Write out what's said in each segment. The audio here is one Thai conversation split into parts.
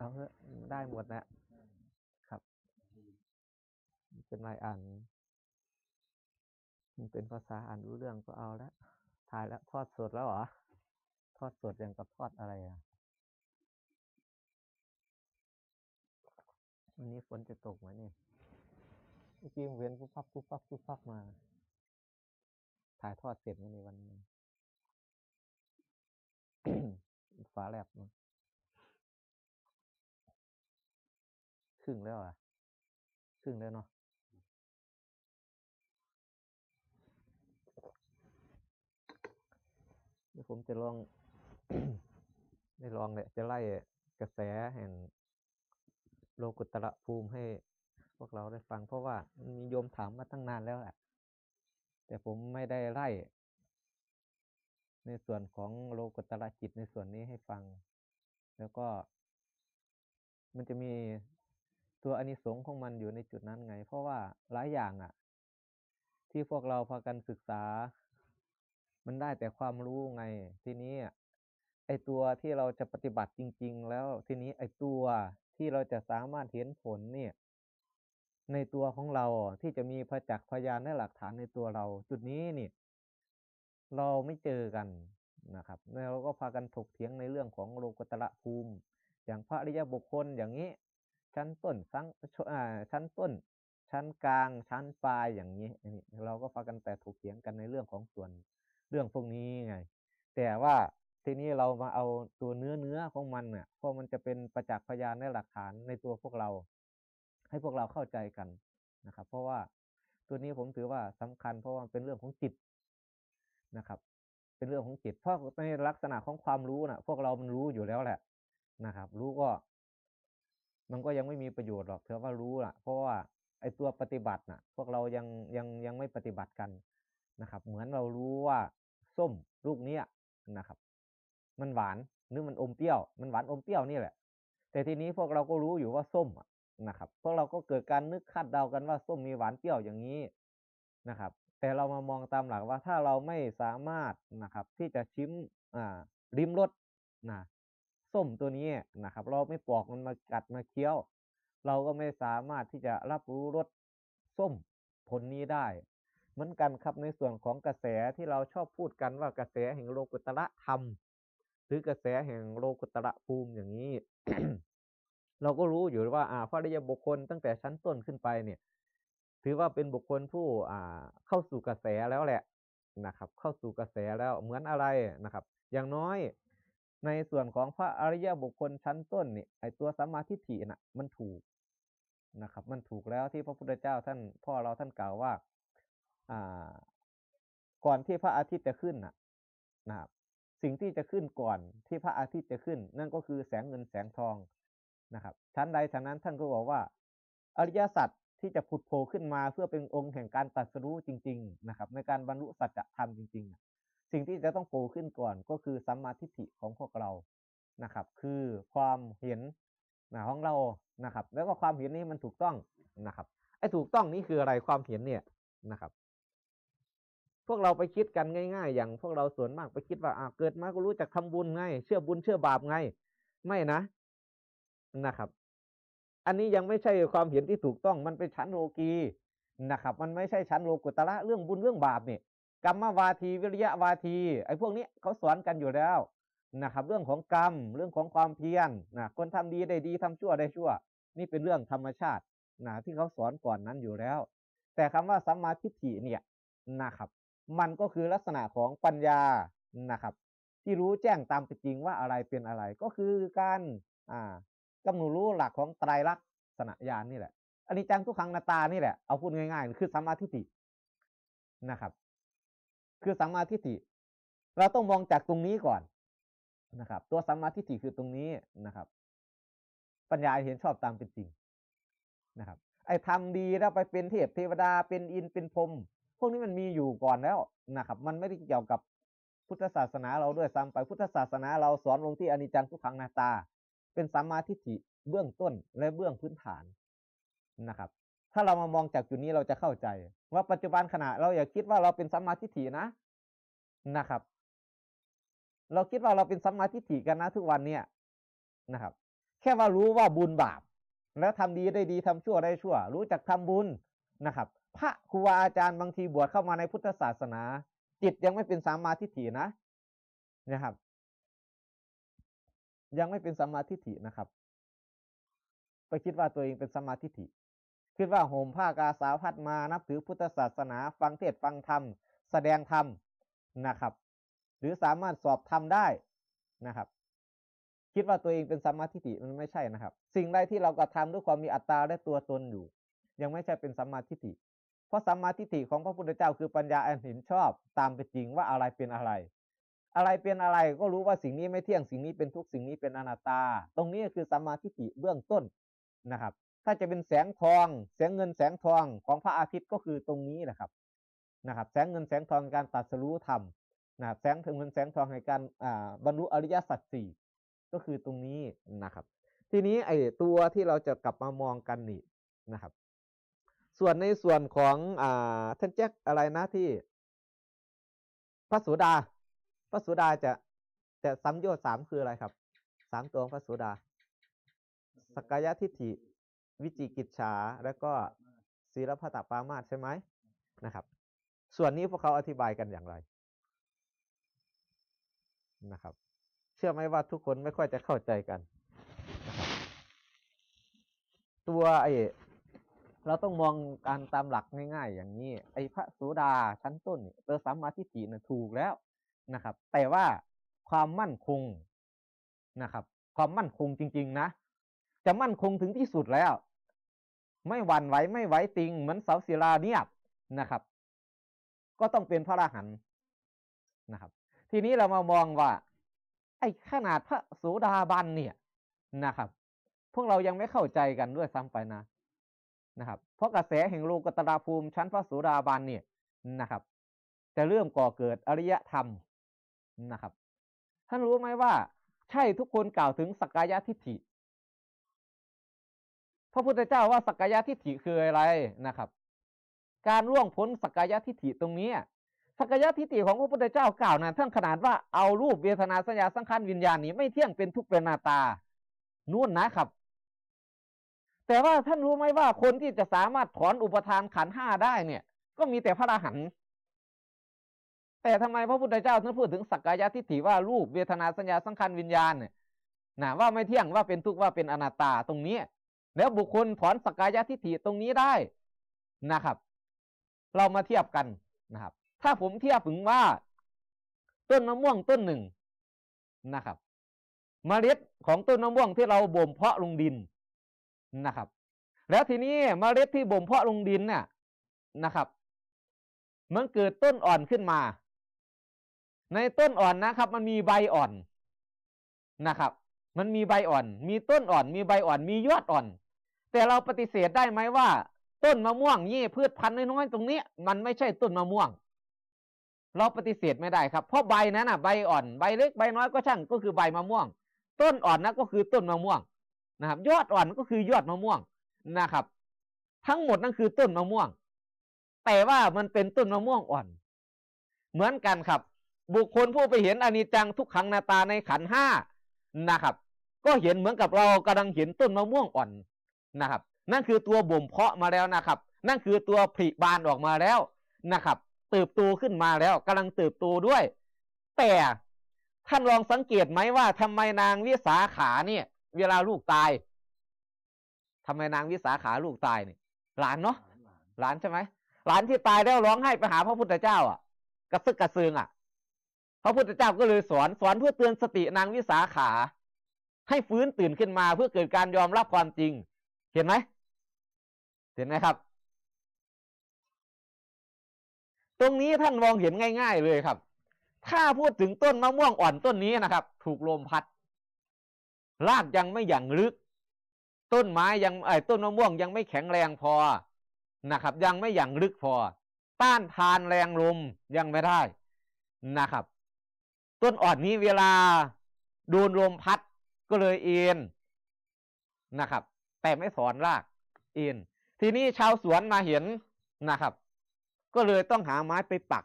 เอาเถอะได้หมดนะครับเป็นลายอ่านเป็นภาษาอ่านรู้เรื่องก็เอาละถ่ายแล้วทอดสดแล้วเหรอทอดสดอย่างกับทอดอะไรอ่ะวันนี้ฝนจะตกไหมเนี่ยเมื่อกี้เวยนปุ๊บปั๊บปุ๊บปั๊บปุ๊บปั๊บมา ถ่ายทอดเสร็จในวันนี้ฟ้าแลบเนาะึ่งแล้วอ่ะครึ่งแล้วเนาะเดี๋ยวผมจะลอง ได้ลองเลยจะไล่กระแสแห่งโลกุตระภูมิให้ พวกเราได้ฟัง เพราะว่ามีโยมถามมาตั้งนานแล้วแหละแต่ผมไม่ได้ไล่ ในส่วนของโลกุตระจิต ในส่วนนี้ให้ฟัง แล้วก็มันจะมีตัวอานิสงค์ของมันอยู่ในจุดนั้นไง เพราะว่าหลายอย่างอะ่ะ ที่พวกเราพากันศึกษา มันได้แต่ความรู้ไง ทีนี้ ไอตัวที่เราจะปฏิบัติจริงๆ แล้ว ทีนี้ไอตัวที่เราจะสามารถเห็นผลเนี่ย ในตัวของเราที่จะมีพระจักพยานและหลักฐานในตัวเรา จุดนี้นี่เราไม่เจอกันนะครับแล้วก็พากันถกเถียงในเรื่องของโลกุตระภูมิ อย่างพระริยบุคคลอย่างนี้ชั้นต้นชั้นชั้นต้น ชั้นกลางชั้นปลาย อย่างนี้นีเราก็ฟังกันแต่ถูกเถียงกันในเรื่องของส่วนเรื่องพวกนี้ไงแต่ว่าทีนี้เรามาเอาตัวเนื้อเนื้อของมันเนี่ยเพราะมันจะเป็นประจักษ์พยานในหลักฐานในตัวพวกเรา ให้พวกเราเข้าใจกันนะครับเพราะว่าตัวนี้ผมถือว่าสำคัญเพราะว่าเป็นเรื่องของจิตนะครับ เป็นเรื่องของจิต เพราะในลักษณะของความรู้นะ่ะ พวกเรามันรู้อยู่แล้วแหละ นะครับ รู้ก็มันก็ยังไม่มีประโยชน์หรอกเธอว่ารู้ล่ะ เพราะว่าไอ้ตัวปฏิบัติน่ะ พวกเรายังยังยังไม่ปฏิบัติกันนะครับ เหมือนเรารู้ว่าส้มลูกเนี้ยนะครับ มันหวานหรือมันอมเปรี้ยวมันหวานอมเปรี้ยวนี่แหละ แต่ทีนี้พวกเราก็รู้อยู่ว่าส้มนะครับพวกเราก็เกิดการนึกคาดเดากันว่าส้มมีหวานเปรี้ยวอย่างนี้นะครับ แต่เรามามองตามหลักว่าถ้าเราไม่สามารถนะครับ ที่จะชิมอ่าริมรสนะส้มตัวนี้นะครับ เราไม่ปอกมันมากัดมาเคี้ยว เราก็ไม่สามารถที่จะรับรู้รสส้มผลนี้ได้ เหมือนกันครับในส่วนของกระแสที่เราชอบพูดกันว่ากระแสแห่งโลกุตระธรรมหรือกระแสแห่งโลกุตระภูมิอย่างนี้ เราก็รู้อยู่ว่าอาพระริยบุคคลตั้งแต่ชั้นต้นขึ้นไปเนี่ย ถือว่าเป็นบุคคลผู้อ่า เข้าสู่กระแสแล้วแหละนะครับ เข้าสู่กระแสแล้วเหมือนอะไรนะครับ อย่างน้อยในส่วนของพระอริยบุคคลชั้นต้นเนี่ยไอตัวสัมมาทิฏฐิน่ะ มันถูกนะครับ มันถูกแล้วที่พระพุทธเจ้าท่านพ่อเราท่านกล่าวว่าอ่า ก่อนที่พระอาทิตย์จะขึ้นน่ะนะครับสิ่งที่จะขึ้นก่อน ที่พระอาทิตย์จะขึ้น นั่นก็คือแสงเงินแสงทองนะครับชั้นใดฉะนั้นท่านก็บอกว่า อริยสัจที่จะผุดโผล่ขึ้นมาเพื่อเป็นองค์แห่งการตัดสู้จริง ๆ นะครับในการบรรลุสัจธรรมจริงๆสิ่งที่จะต้องโผล่ขึ้นก่อนก็คือสัมมาทิฏฐิของพวกเรา นะครับ คือความเห็นนะของเรา นะครับ แล้วก็ความเห็นนี้มันถูกต้อง นะครับ ไอ้ถูกต้องนี่คืออะไรความเห็นเนี่ย นะครับ พวกเราไปคิดกันง่าย ๆ อย่างพวกเราส่วนมากไปคิดว่าอ่าเกิดมาก็รู้จักทำบุญไง เชื่อบุญเชื่อบาปไง ไม่นะ นะครับ อันนี้ยังไม่ใช่ความเห็นที่ถูกต้อง มันเป็นชั้นโลกีนะครับ มันไม่ใช่ชั้นโลกุตระเรื่องบุญเรื่องบาปเนี่ยกรรมวาทีวิริยะวาทีไอ้พวกนี้เขาสอนกันอยู่แล้วนะครับ เรื่องของกรรมเรื่องของความเพียรนะคนทำดีได้ดีทำชั่วได้ชั่ว นี่เป็นเรื่องธรรมชาตินะที่เขาสอนก่อนนั้นอยู่แล้ว แต่คำว่าสัมมาทิฏฐิเนี่ยนะครับ มันก็คือลักษณะของปัญญานะครับ ที่รู้แจ้งตามเป็นจริงว่าอะไรเป็นอะไร ก็คือการอ่ากำหนดรู้หลักของไตรลักษณะญาณนี่แหละอันนี้จังทุกครั้งนาตานี่แหละเอาพูดง่ายๆคือสัมมาทิฏฐินะครับคือสัมมาทิฏฐิเราต้องมองจากตรงนี้ก่อนนะครับ ตัวสัมมาทิฏฐิคือตรงนี้นะครับ ปัญญาเห็นชอบตามเป็นจริงนะครับ ไอ้ทำดี แล้วไปเป็นเทพเทวดาเป็นอินเป็นพรมพวกนี้มันมีอยู่ก่อนแล้วนะครับ มันไม่ได้เกี่ยวกับพุทธศาสนาเราด้วยซ้ำไปพุทธศาสนา เราสอนลงที่อนิจจังทุกขังนาตา เป็นสัมมาทิฏฐิเบื้องต้นและเบื้องพื้นฐานนะครับถ้าเรามามองจากจุดนี้เราจะเข้าใจว่าปัจจุบันขณะเราอย่าคิดว่าเราเป็นสัมมาทิฏฐินะนะครับ เราคิดว่าเราเป็นสัมมาทิฏฐิกันนะทุกวันเนี่ยนะครับ แค่ว่ารู้ว่าบุญบาป แล้วทำดีได้ดีทำชั่วได้ชั่วรู้จักทำบุญนะครับ พระครูอาจารย์บางทีบวชเข้ามาในพุทธศาสนาจิตยังไม่เป็นสัมมาทิฏฐินะนะครับยังไม่เป็นสัมมาทิฏฐินะครับ ไปคิดว่าตัวเองเป็นสัมมาทิฏฐิขึ้นว่าห่มผ้ากาสาวพัดมา นับถือพุทธศาสนาฟังเทศฟัง ธรรม แสดง ธรรม นะครับ หรือสามารถสอบ ธรรม ได้นะครับ คิดว่าตัวเองเป็นสัมมาทิฏฐิมันไม่ใช่นะครับ สิ่งใดที่เรากระทำด้วยความมีอัตตา และ ตัวตนอยู่ ยังไม่ใช่เป็นสัมมาทิฏฐิเพราะสัมมาทิฏฐิของพระพุทธเจ้าคือปัญญาอันเห็นชอบ ตามเป็นจริงว่าอะไรเป็นอะไร อะไรเป็นอะไร ก็รู้ว่าสิ่งนี้ไม่เที่ยงสิ่งนี้เป็นทุกสิ่งนี้เป็นอนัตตา ตรงนี้คือสัมมาทิฏฐิเบื้องต้นนะครับถ้าจะเป็นแสงทองแสงเงินแสงทองของพระอาทิตย์ก็คือตรงนี้แหละครับนะครับ แสงเงินแสงทองในการตัดสรู้ธรรมนะครับแสงเงินแสงทองในการบรรลุอริยสัจสี่ก็คือตรงนี้นะครับ ทีนี้ไอ้ตัวที่เราจะกลับมามองกันนี่นะครับ ส่วนในส่วนของอ่าท่านแจ็คอะไรนะที่ พระสุดา พระสุดาจะจะสัมโยชน์สามคืออะไรครับสามตัวพระสุดาสกายทิฏฐิวิจิกิจฉาแล้วก็ศีลพัตปามาตใช่ไหมนะครับ ส่วนนี้พวกเขาอธิบายกันอย่างไรนะครับ เชื่อไหมว่าทุกคนไม่ค่อยจะเข้าใจกันนะตัวไอ้เราต้องมองการตามหลักง่าย ๆ อย่างนี้ ไอ้พระสุดาชั้นต้นเตร์สัมมาทิฏฐินะถูกแล้วนะครับ แต่ว่าความมั่นคงนะครับ ความมั่นคงจริง ๆ นะ จะมั่นคงถึงที่สุดแล้วไม่หวั่นไหว ไม่ไหวติงเหมือนเสาศิลาเนียบนะครับ ก็ต้องเป็นพระอรหันต์นะครับ ทีนี้เรามามองว่า ไอ้ขนาดพระโสดาบันเนี่ยนะครับ พวกเรายังไม่เข้าใจกันด้วยซ้ำไปนะนะครับเพราะกระแสแห่งโลกตราภูมิชั้นพระโสดาบันเนี่ยนะครับ จะเริ่มก่อเกิดอริยธรรมนะครับ ท่านรู้ไหมว่า ใช่ทุกคนกล่าวถึงสักกายทิฏฐิพระพุทธเจ้าว่าสักกายทิฏฐิคืออะไรนะครับ การล่วงพ้นสักกายทิฏฐิตรงนี้สักกายะทิฏฐิของพระพุทธเจ้ากล่าวนะทั้งขนาดว่าเอารูปเวทนาสัญญาสังขารวิญญาณนี้ไม่เที่ยงเป็นทุกเป็นนาตานู่นนะครับ แต่ว่าท่านรู้ไหมว่าคนที่จะสามารถถอนอุปทานขันห้าได้ เนี่ย ก็มีแต่พระอรหันต์แต่ทำไมพระพุทธเจ้าท่านพูดถึงสักกายทิฏฐิว่ารูปเวทนาสัญญาสังขารวิญญาณเนี่ยนะว่า ไม่เที่ยงว่าเป็นทุกข์ว่าเป็นอนัตตาตรงนี้แล้วบุคคลถอนสกายะทิฏฐิตรงนี้ได้นะครับ เรามาเทียบกันนะครับ ถ้าผมเทียบถึงว่า ต้นมะม่วงต้นหนึ่งนะครับมเมล็ดของต้นมะม่วงที่เราบ่มเพาะลงดินนะครับ แล้วทีนี้มเมล็ดที่บ่มเพาะลงดินเนี่ยนะครับมันเกิดต้นอ่อนขึ้นมา ในต้นอ่อนนะครับ มันมีใบอ่อนนะครับมันมีใบอ่อน มีต้นอ่อน มีใบอ่อนมียอดอ่อน แต่เราปฏิเสธได้ไหมว่า ต้นมะม่วงนี่พืชพันธุ์น้อยๆตรงนี้ มันไม่ใช่ต้นมะม่วง เราปฏิเสธไม่ได้ครับ เพราะใบนั้นอ่ะใบอ่อนใบเล็กใบน้อยก็ช่างก็คือใบมะม่วง ต้นอ่อนนะก็คือต้นมะม่วงนะครับ ยอดอ่อนก็คือยอดมะม่วงนะครับ ทั้งหมดนั่นคือต้นมะม่วง แต่ว่ามันเป็นต้นมะม่วงอ่อน เหมือนกันครับ บุคคลผู้ไปเห็นอนิจจังทุกขังนาตาในขันห้านะครับก็เห็นเหมือนกับเรากำลังเห็นต้นมะม่วงอ่อนนะครับ นั่นคือตัวบ่มเพาะมาแล้วนะครับ นั่นคือตัวผลิบานออกมาแล้วนะครับเติบโตขึ้นมาแล้ว กำลังเติบโตด้วย แต่ท่านลองสังเกตไหมว่า ทำไมนางวิสาขาเนี่ย เวลาลูกตาย ทำไมนางวิสาขาลูกตายเนี่ยหลานเนาะหลานใช่ไหมหลานที่ตายแล้วร้องไห้ไปหาพระพุทธเจ้าอ่ะกระซึกกระซึงอ่ะพระพุทธเจ้าก็เลยสอนสอนเพื่อเตือนสตินางวิสาขาให้ฟื้นตื่นขึ้นมาเพื่อเกิดการยอมรับความจริง เห็นไหม เห็นไหมครับ ตรงนี้ท่านมองเห็นง่าย ๆเลยครับ ถ้าพูดถึงต้นมะม่วงอ่อนต้นนี้นะครับ ถูกลมพัด รากยังไม่อย่างลึก ต้นไม้ยังไอ้ต้นมะม่วงยังไม่แข็งแรงพอ นะครับ ยังไม่อย่างลึกพอ ต้านทานแรงลมยังไม่ได้ นะครับ ต้นอ่อนนี้เวลาโดนลมพัดก็เลยเอ็นนะครับ แต่ไม่สอนรากเอ็นทีนี้ชาวสวนมาเห็นนะครับ ก็เลยต้องหาไม้ไปปัก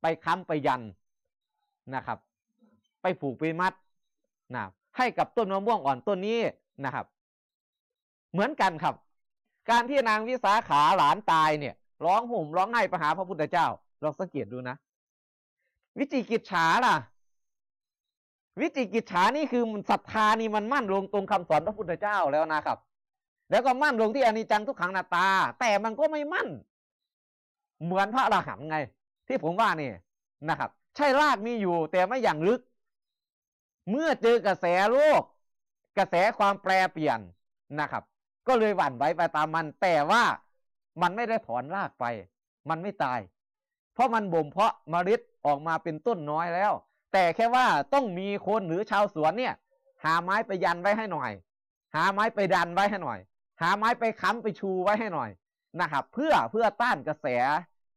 ไปค้ำไปยันนะครับ ไปผูกไปมัดนะให้กับต้นมะม่วงอ่อนต้นนี้นะครับ เหมือนกันครับ การที่นางวิสาขาหลานตายเนี่ย ร้องห่มร้องไห้ไปหาพระพุทธเจ้าลองสังเกตดูนะ วิจิกิจฉาล่ะวิจิกิจฉานี่คือศรัทธานี่มันมั่นลงตรงคำสอนพระพุทธเจ้าแล้วนะครับ แล้วก็มั่นลงที่อนิจจังทุกขังนาตา แต่มันก็ไม่มั่น เหมือนพระอรหันต์ไง ที่ผมว่านี่นะครับ ใช่รากมีอยู่ แต่ไม่อย่างลึก เมื่อเจอกระแสโลก กระแสความแปรเปลี่ยนนะครับ ก็เลยหวั่นไหวไปตามมัน แต่ว่ามันไม่ได้ถอนรากไป มันไม่ตาย เพราะมันบ่มเพาะมริดออกมาเป็นต้นน้อยแล้วแต่แค่ว่าต้องมีคนหรือชาวสวนเนี่ย หาไม้ไปยันไว้ให้หน่อย หาไม้ไปดันไว้ให้หน่อย หาไม้ไปค้ำไปชูไว้ให้หน่อยนะครับ เพื่อเพื่อต้านกระแส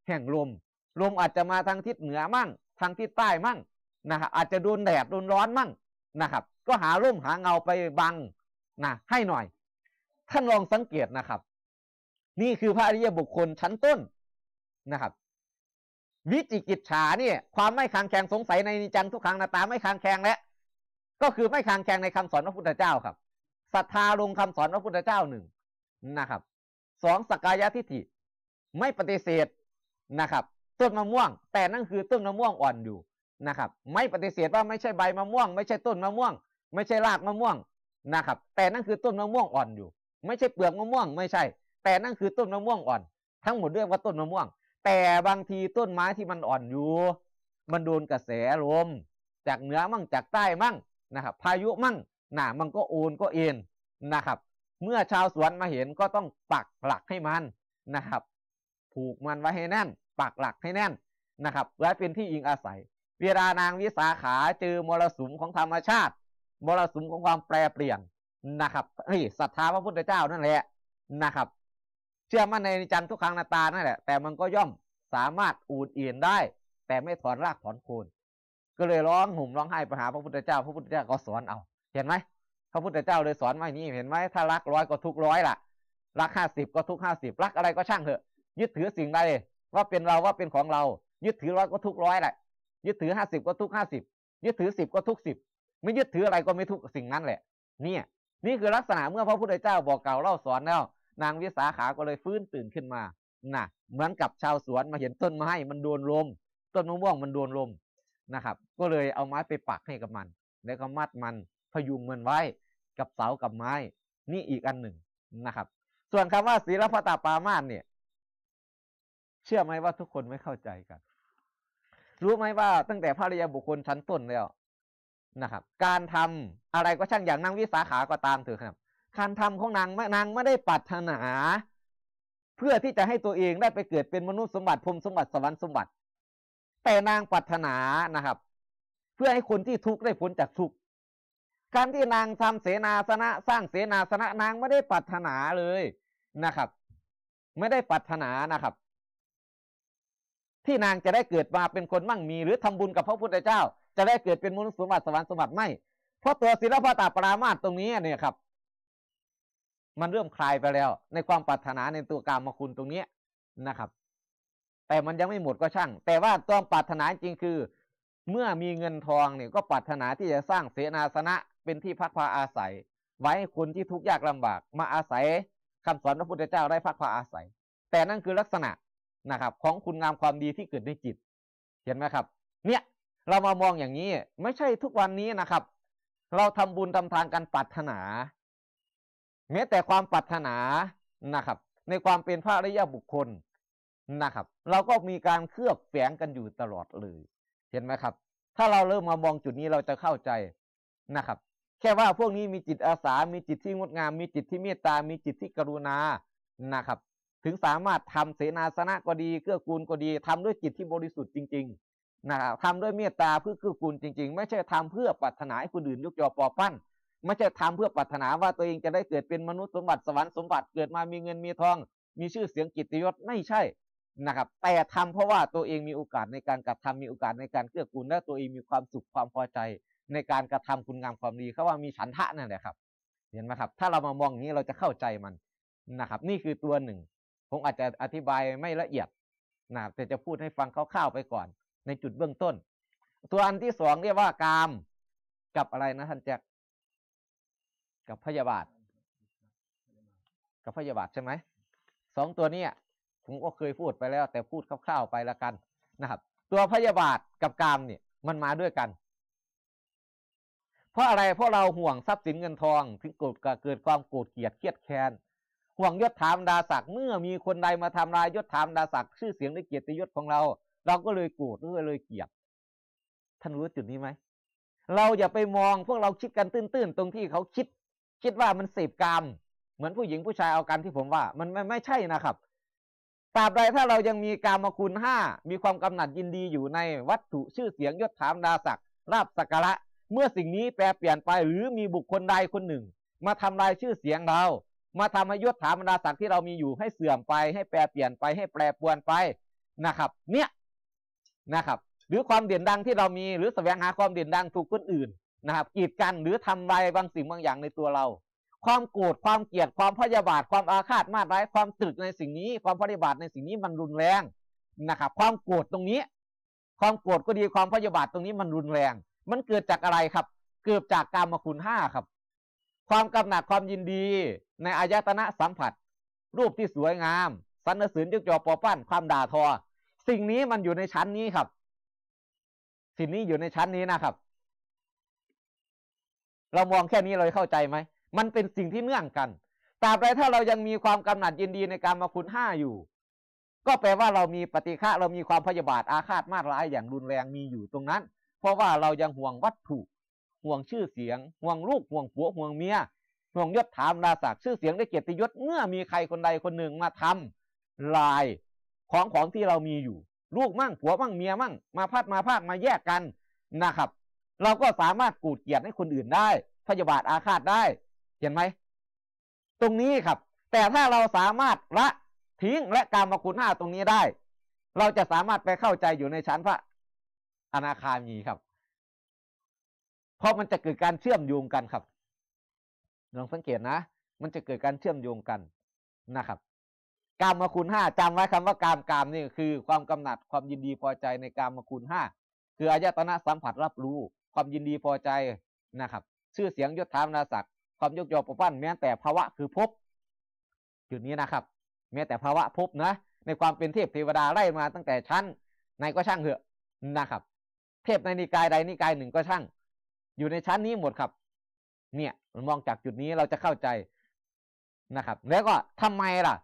แห่งลมลมอาจจะมาทางทิศเหนือมั่ง ทางทิศใต้มั่งนะครับอาจจะโดนแดดโดนร้อนมั่งนะครับ ก็หาร่มหาเงาไปบังนะให้หน่อย ท่านลองสังเกตนะครับ นี่คือพระอริยบุคคลชั้นต้นนะครับวิจิกิจฉาเนี่ยความไม่คางแขงสงสัยในจังทุกครั้งนาตาไม่คางแขงและก็คือไม่คางแขงในคำสอนพระพุทธเจ้าครับศรัทธาลงคำสอนพระพุทธเจ้าหนึ่งนะครับสองสกายะทิฏฐิ ไม่ปฏิเสธนะครับ ต้นมะม่วง แต่นั่นคือต้นมะม่วงอ่อนอยู่นะครับ ไม่ปฏิเสธว่าไม่ใช่ใบมะม่วง ไม่ใช่ต้นมะม่วงไม่ใช่รากมะม่วงนะครับ แต่นั่นคือต้นมะม่วงอ่อนอยู่ ไม่ใช่เปลือกมะม่วงไม่ใช่ แต่นั่นคือต้นมะม่วงอ่อน ทั้งหมดเรียกว่าต้นมะม่วงแต่บางทีต้นไม้ที่มันอ่อนอยู่มันโดนกระแสลมจากเหนือมั่งจากใต้มั่งนะครับ พายุมั่งหนามันก็โอนก็เอ็นนะครับ เมื่อชาวสวนมาเห็นก็ต้องปักหลักให้มันนะครับ ผูกมันไว้ให้แน่นปักหลักให้แน่นนะครับไว้เป็นที่อิงอาศัย เวลานางวิสาขาเจอมรสุมของธรรมชาติมรสุมของความแปรเปลี่ยนนะครับเฮ้ยศรัทธาพระพุทธเจ้านั่นแหละนะครับชื่อมั่นในจันทุกครั้งนาตานั่นแหละแต่ มันก็ย่อมสามารถอูดเอียนได้ แต่ไม่ถอนรากถอนโคนก็เลยร้องห่มร้องไห้ไปหาพระพุทธเจ้าพระพุทธเจ้าก็สอนเอา เห็นไหมพระพุทธเจ้าเลยสอนว่านี่เห็นไหมถ้ารักร้อยก็ทุกร้อยล่ะรักห้าสิบก็ทุกห้าสิบรักอะไรก็ช่างเถอะ ยึดถือสิ่งใดว่าเป็นเราว่าเป็นของเรา ยึดถือร้อยก็ทุกร้อยแหละยึดถือห้าสิบก็ทุกห้าสิบยึดถือสิบก็ทุกสิบไม่ยึดถืออะไรก็ไม่ทุกสิ่งนั้นแหละเนี่ยนี่คือลักษณะเมื่อพระพุทธเจ้าบอกเก่าเล่าสอนแล้วนางวิสาขาก็เลยฟื้นตื่นขึ้นมา น่ะ เหมือนกับชาวสวนมาเห็นต้นไม้ มันโดนลม ต้นมะม่วงมันโดนลม นะครับ ก็เลยเอาไม้ไปปักให้กับมัน แล้วก็มัดมันพยุงมันไว้ กับเสา กับไม้ นี่อีกอันหนึ่ง นะครับ ส่วนคำว่าศีลพตาปามาสเนี่ย เชื่อไหมว่าทุกคนไม่เข้าใจกัน รู้ไหมว่าตั้งแต่พระริยาบุคคลชั้นต้นแล้ว นะครับ การทำอะไรก็ช่างอย่างนางวิสาขาก็ตามเถอะครับการทำของนางนางไม่ได้ปรารถนา เพื่อที่จะให้ตัวเองได้ไปเกิดเป็นมนุษย์สมบัติพรมสมบัติสวรรค์สมบัติแต่นางปรารถนานะครับ เพื่อให้คนที่ทุกข์ได้พ้นจากทุกข์การที่นางทำเสนาสนะสร้างเสนาสนะนางไม่ได้ปรารถนาเลยนะครับ ไม่ได้ปรารถนานะครับ ที่นางจะได้เกิดมาเป็นคนมั่งมีหรือทำบุญกับพระพุทธเจ้า จะได้เกิดเป็นมนุษย์สมบัติสวรรค์สมบัติไม่เพราะตัวศิลปะตาปรามาตตรงนี้เนี่ยครับมันเริ่มคลายไปแล้วในความปรารถนาในตัวกรรมคุณตรงเนี้นะครับ แต่มันยังไม่หมดก็ช่าง แต่ว่าตัวปรารถนาจริงคือ เมื่อมีเงินทองเนี่ยก็ปรารถนาที่จะสร้างเสนาสนะเป็นที่พักพาอาศัย ไว้ให้คนที่ทุกข์ยากลำบาก มาอาศัยคำสอนพระพุทธเจ้าได้พักพาอาศัย แต่นั่นคือลักษณะนะครับ ของคุณงามความดีที่เกิดในจิต เห็นไหมครับ เนี่ยเรามามองอย่างนี้ ไม่ใช่ทุกวันนี้นะครับ เราทำบุญทำทานกันปรารถนาแม้แต่ความปรารถนานะครับ ในความเป็นพระอริยบุคคลนะครับ เราก็มีการเคลือบแฝงกันอยู่ตลอดเลย เห็นไหมครับ ถ้าเราเริ่มมามองจุดนี้เราจะเข้าใจนะครับ แค่ว่าพวกนี้มีจิตอาสา มีจิตที่งดงาม มีจิตที่เมตตามีจิตที่กรุณานะครับ ถึงสามารถทำเสนาสนะก็ดีเกื้อกูลก็ดี ทำด้วยจิตที่บริสุทธิ์จริงๆนะครับทำด้วยเมตตาเพื่อเกื้อกูลจริงๆไม่ใช่ทำเพื่อปรารถนาให้คนอื่นยกยอปอปั้นไม่ใช่ทำเพื่อปรารถนาว่าตัวเองจะได้เกิดเป็นมนุษย์สมบัติสวรรค์สมบัติเกิดมามีเงินมีทองมีชื่อเสียงกิตติยศไม่ใช่นะครับแต่ทำเพราะว่าตัวเองมีโอกาสในการกระทำมีโอกาสในการเกื้อกูลและตัวเองมีความสุขความพอใจ ในการกระทำคุณงามความดีเขาว่ามีฉันทะนั่นแหละครับ เห็นไหมครับถ้าเรามามองงนี้เราจะเข้าใจมันนะครับ นี่คือตัวหนึ่งผมอาจจะอธิบายไม่ละเอียดนะแต่จะพูดให้ฟังคร่าวๆไปก่อน ในจุดเบื้องต้นตัวอันที่สองเรียกว่ากามกับอะไรนะท่านแจ็คกับพยาบาท กับพยาบาทใช่ไหมสองตัวนี้ผมก็เคยพูดไปแล้ว แต่พูดคร่าวๆไปละกันนะครับตัวพยาบาทกับกามเนี่ยมันมาด้วยกัน เพราะอะไรเพราะเราห่วงทรัพย์สินเงินทอง ถึงเกิดความโกรธเกลียดเครียดแค้นห่วงยศถามดาศัก์เมื่อมีคนใดมาทำลายยศถามดาศักชื่อเสียงและเกียรติยศของเรา เราก็เลยโกรธเลเลยเกลียดท่านรู้จุดนี้ไหมเราอย่าไปมองพวกเราคิดกันตื้นๆตรงที่เขาคิดคิดว่ามันสิบกรรม เหมือนผู้หญิงผู้ชายเอากันที่ผมว่า มันไม่ใช่นะครับตราบใดถ้าเรายังมีกรรมคุณห้ามีความกำหนัดยินดีอยู่ในวัตถุชื่อเสียงยศถามดาศักดิ์ราบสักระเมื่อสิ่งนี้แปรเปลี่ยนไปหรือมีบุคคลใดคนหนึ่ง มาทำลายชื่อเสียงเรามาทำให้ยศถามดาศักดิ์ที่เรามีอยู่ให้เสื่อมไปให้แปรเปลี่ยนไปให้แปรปวนไปนะครับ เนี่ยนะครับ หรือความเด่นดังที่เรามีหรือแสวงหาความเด่นดังถูกคนอื่นนะครับกีดกันหรือทำลายบางสิ่งบางอย่างในตัวเรา ความโกรธความเกลียดความพยาบาทความอาฆาตมาร้าย ความตรึกในสิ่งนี้ ความพยาบาทในสิ่งนี้มันรุนแรงนะครับ ความโกรธตรงนี้ ความโกรธก็ดีความพยาบาทตรงนี้มันรุนแรง มันเกิดจากอะไรครับ เกิดจากกรรมคุณห้าครับ ความกำหนัดความยินดี ในอายตนะสัมผัส รูปที่สวยงามสรรเสริญยกจอปอปั้นความด่าทอ สิ่งนี้มันอยู่ในชั้นนี้ครับ สิ่งนี้อยู่ในชั้นนี้นะครับเรามองแค่นี้เราเข้าใจไหม มันเป็นสิ่งที่เนื่องกันตราบใดถ้าเรายังมีความกำหนัดยินดีในการมาคุณห้าอยู่ ก็แปลว่าเรามีปฏิฆะเรามีความพยาบาทอาฆาตมาร้ายอย่างรุนแรงมีอยู่ตรงนั้น เพราะว่าเรายังห่วงวัตถุ ห่วงชื่อเสียงห่วงลูกห่วงผัวห่วงเมียห่วงยศถามราศักชื่อเสียงได้เกียรติยศเมื่อ มีใครคนใดคนหนึ่งมาทำลาย ของของที่เรามีอยู่ ลูกมั่งผัวมั่งเมียมั่งมาพัดมาพาดมาแยกกันนะครับเราก็สามารถกูดเกียรติให้คนอื่นได้ พยาบาทอาฆาตได้เห็นไหมตรงนี้ครับ แต่ถ้าเราสามารถละทิ้งและการมาคุณห้าตรงนี้ได้ เราจะสามารถไปเข้าใจอยู่ในชั้นพระ อนาคามีครับเพราะมันจะเกิดการเชื่อมโยงกันครับลองสังเกตนะ มันจะเกิดการเชื่อมโยงกันนะครับ กามาคุณห้าจำไว้คำว่ากามกามนี่คือความกำหนัดความยินดีพอใจในกามาคุณห้าคืออายตนะสัมผัสรับรู้ความยินดีพอใจนะครับชื่อเสียงยศถาบราศักดิ์ความ ยกยอประพันธ์แม้แต่ภาวะคือพบ จุดนี้นะครับ แม้แต่ภาวะ พบนะ ในความเป็นเทพเทวดาไล่มาตั้งแต่ชั้น ในก็ช่างเถอะนะครับ เทพในนิกายใดนิกายหนึ่งก็ช่าง อยู่ในชั้นนี้หมดครับ เนี่ยมันมองจากจุดนี้เราจะเข้าใจนะครับ แล้วก็ทำไมล่ะ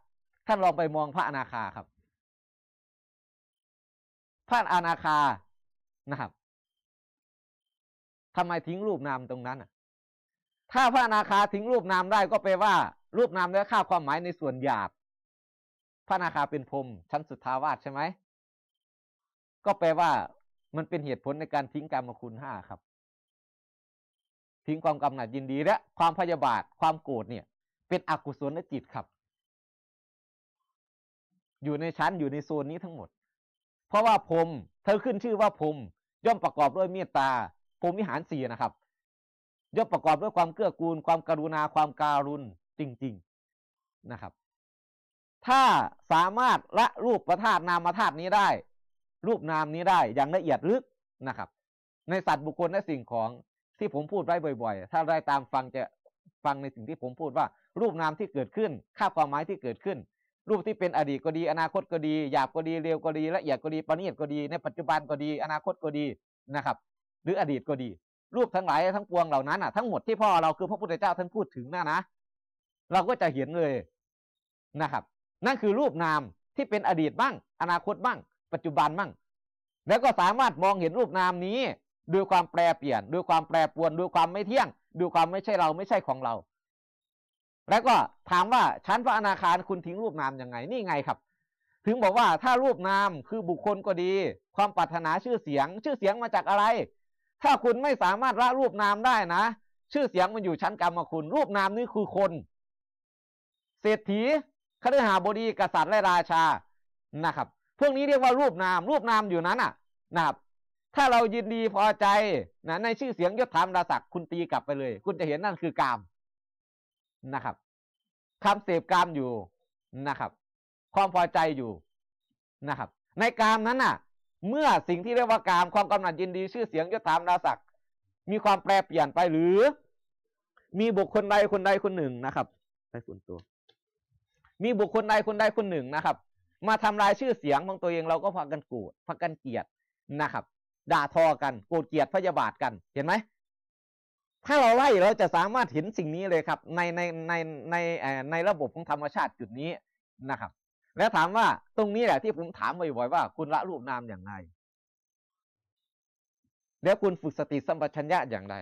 ท่านลองไปมองพระอนาคาครับพระอนาคานะครับทำไมทิ้งรูปนามตรงนั้นถ้าพระนาคาทิ้งรูปนามได้ก็แปลว่า รูปนามได้ค่าความหมายในส่วนหยาบพระนาคาเป็นพรมชั้นสุทาวาสใช่ไหมก็แปลว่ามันเป็นเหตุผลในการทิ้งกรรมคุณห้าครับ ทิ้งความกำหนัดยินดีและ ความพยาบาทความโกรธเนี่ย เป็นอกุศลจิตครับ อยู่ในชั้นอยู่ในโซนนี้ทั้งหมด เพราะว่าพรมเธอขึ้นชื่อว่าพรมย่อมประกอบด้วยเมตตาพรมวิหารสี่นะครับย่อมประกอบด้วยความเกื้อกูลความกรุณาความการุณจริง ๆนะครับ ถ้าสามารถละรูปประธาตนามประธาตนี้ได้ รูปนามนี้ได้อย่างละเอียดลึกนะครับ ในสัตว์บุคคลและสิ่งของที่ผมพูดไว้บ่อย ๆ ถ้าได้ตามฟังจะฟังในสิ่งที่ผมพูดว่า รูปนามที่เกิดขึ้นค่าความหมายที่เกิดขึ้น รูปที่เป็นอดีตก็ดี อนาคตก็ดีหยาบก็ดีเร็วก็ดี ละเอียดก็ดีประณีตก็ดีในปัจจุบันก็ดี อนาคตก็ดีนะครับหรืออดีตก็ดี รูปทั้งหลายทั้งปวงเหล่านั้นอ่ะทั้งหมดที่พ่อเรา คือพระพุทธเจ้าท่านพูดถึงน่ะนะ เราก็จะเห็นเลยนะครับ นั่นคือรูปนามที่เป็นอดีตบ้าง อนาคตบ้าง ปัจจุบันบ้างแล้วก็สามารถมองเห็นรูปนามนี้ด้วยความแปรเปลี่ยนด้วยความแปรปวนด้วยความไม่เที่ยงด้วยความไม่ใช่เราไม่ใช่ของเรา แล้วก็ถามว่าชั้นพระอนาคารคุณทิ้งรูปนามยังไงนี่ไงครับ ถึงบอกว่าถ้ารูปนามคือบุคคลก็ดี ความปรารถนาชื่อเสียง ชื่อเสียงมาจากอะไรถ้าคุณไม่สามารถละรูปนามได้นะชื่อเสียงมันอยู่ชั้นกรรมคุณรูปนามนี่คือคน เศรษฐี คฤหาบดีกษัตริย์และราชานะครับ พวกนี้เรียกว่ารูปนามรูปนามอยู่นั้นอ่ะ นะครับ ถ้าเรายินดีพอใจนะในชื่อเสียงยศธรรมราศักคุณตีกลับไปเลย คุณจะเห็นนั่นคือกามนะครับคำเสพกามอยู่นะครับ ความพอใจอยู่นะครับ ในกามนั้นอ่ะเมื่อสิ่งที่เรียกว่ากามความกำหนัดยินดีชื่อเสียงยศถามราศักดิ์มีความแปรเปลี่ยนไปหรือ มีบุคคลใดคนใดคนหนึ่งนะครับได้คนตัว มีบุคคลใดคนใดคนหนึ่งนะครับ มาทำลายชื่อเสียงของตัวเองเราก็พากันโกรธพากันเกลียดนะครับ ด่าทอกัน โกรธเกลียดพยาบาทกัน เห็นไหมถ้าเราไล่เราจะสามารถเห็นสิ่งนี้เลยครับ ในในในในในระบบของธรรมชาติจุดนี้นะครับแล้วถามว่าตรงนี้แหละ ที่ผมถามบ่อยๆว่า คุณละรูปนามอย่างไรแล้วคุณฝึกสติสัมปชัญญะอย่างไร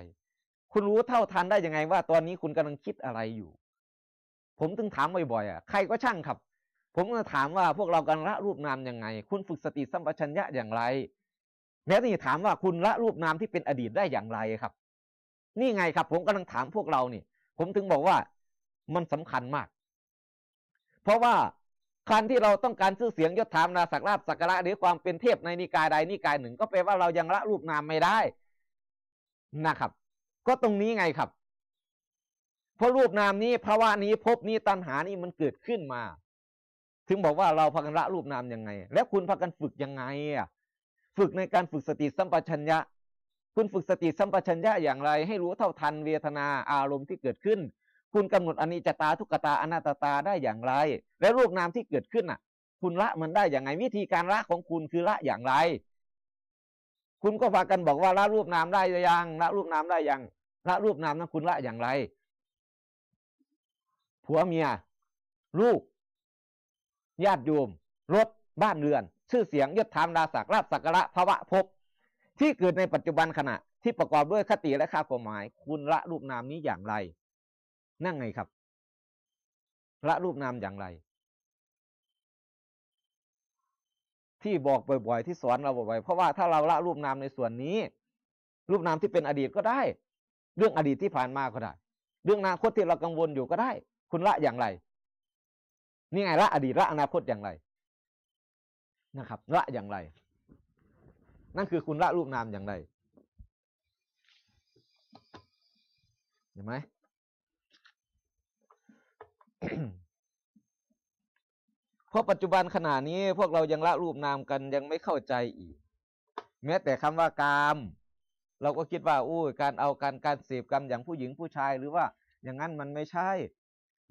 คุณรู้เท่าทันได้ยังไงว่าตอนนี้คุณกำลังคิดอะไรอยู่ ผมถึงถามบ่อยๆอ่ะ ใครก็ช่างครับ ผมจะถามว่าพวกเรากำลังละรูปนามยังไง คุณฝึกสติสัมปชัญญะอย่างไรแล้วนี่ถามว่าคุณละรูปนามที่เป็นอดีตได้อย่างไรครับ นี่ไงครับ ผมกำลังถามพวกเรานี่ผมถึงบอกว่ามันสำคัญมาก เพราะว่าครั้นที่เราต้องการชื่อเสียงยศถามนาศักราบสักระหรือความเป็นเทพในนิกายใดนิกายหนึ่ง ก็แปลว่าเรายังละรูปนามไม่ได้ นะครับ ก็ตรงนี้ไงครับเพราะรูปนามนี้ภาวะนี้พบนี้ตัณหานี้มันเกิดขึ้นมา ถึงบอกว่าเราพากันละรูปนามยังไง แล้วคุณพากันฝึกยังไงอ่ะฝึกในการฝึกสติสัมปชัญญะ คุณฝึกสติสัมปชัญญะอย่างไร ให้รู้เท่าทันเวทนาอารมณ์ที่เกิดขึ้นคุณกำหนดอนิจจตาทุกตา อนาตตาได้อย่างไร และรูปนามที่เกิดขึ้นอ่ะ คุณละมันได้อย่างไงวิธีการละของคุณคือละอย่างไร คุณก็พากันบอกว่าละรูปนามได้ยังละรูปนามได้ยังละรูปนามนั้นคุณละอย่างไรผัวเมีย ลูก ญาติโยมรถบ้านเรือนชื่อเสียงยศธรรมดาศักดิ์ราชสักระภวะภพที่เกิดในปัจจุบันขณะ ที่ประกอบด้วยคติและค่าความหมาย คุณละรูปนามนี้อย่างไรนั่งไงครับละรูปนามอย่างไร ที่บอกบ่อยๆที่สอนเราบ่อยๆเพราะว่าถ้าเราละรูปนามในส่วนนี้ รูปนามที่เป็นอดีตก็ได้ เรื่องอดีตที่ผ่านมาก็ได้ เรื่องอนาคตที่เรากังวลอยู่ก็ได้ คุณละอย่างไร นี่ไงละอดีตละอนาคตอย่างไร นะครับ ละอย่างไร นั่นคือคุณละรูปนามอย่างไร เห็นไหมเพราะปัจจุบันขณะนี้ พวกเรายังละรูปนามกันยังไม่เข้าใจอีก แม้แต่คำว่ากาม เราก็คิดว่าอู้การเอาการการเสพกรรมอย่างผู้หญิงผู้ชายหรือว่า อย่างนั้นมันไม่ใช่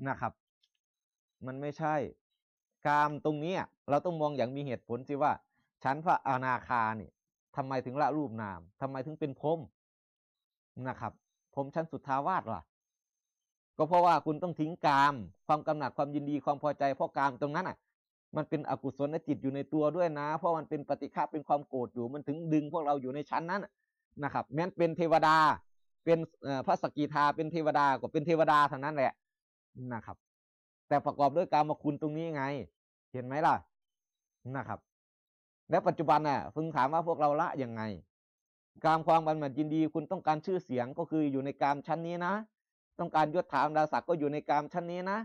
นะครับ มันไม่ใช่ กามตรงนี้เราต้องมองอย่างมีเหตุผลสิว่า ฉันพระอนาคาเนี่ยทำไมถึงละรูปนามทำไมถึงเป็นพรมนะครับพรมชั้นสุดทาวาสล่ะก็เพราะว่าคุณต้องทิ้งกามความกำหนัดความยินดีความพอใจเพราะกามตรงนั้นอ่ะ มันเป็นอกุศลจิตอยู่ในตัวด้วยนะ เพราะมันเป็นปฏิฆาเป็นความโกรธอยู่มันถึงดึงพวกเราอยู่ในชั้นนั้นนะครับ แม้นเป็นเทวดาเป็นพระสกิทาเป็นเทวดาก็เป็นเทวดาเท่านั้นแหละ นะครับ แต่ประกอบด้วยกามคุณตรงนี้ไง เห็นไหมล่ะนะครับ และปัจจุบันน่ะพึงถามว่าพวกเราละยังไง การความบันหมัดยินดีคุณต้องการชื่อเสียงก็คืออยู่ในกามชั้นนี้นะต้องการยศถาบรรดาศักดิ์ก็อยู่ในกามชั้นนี้นะ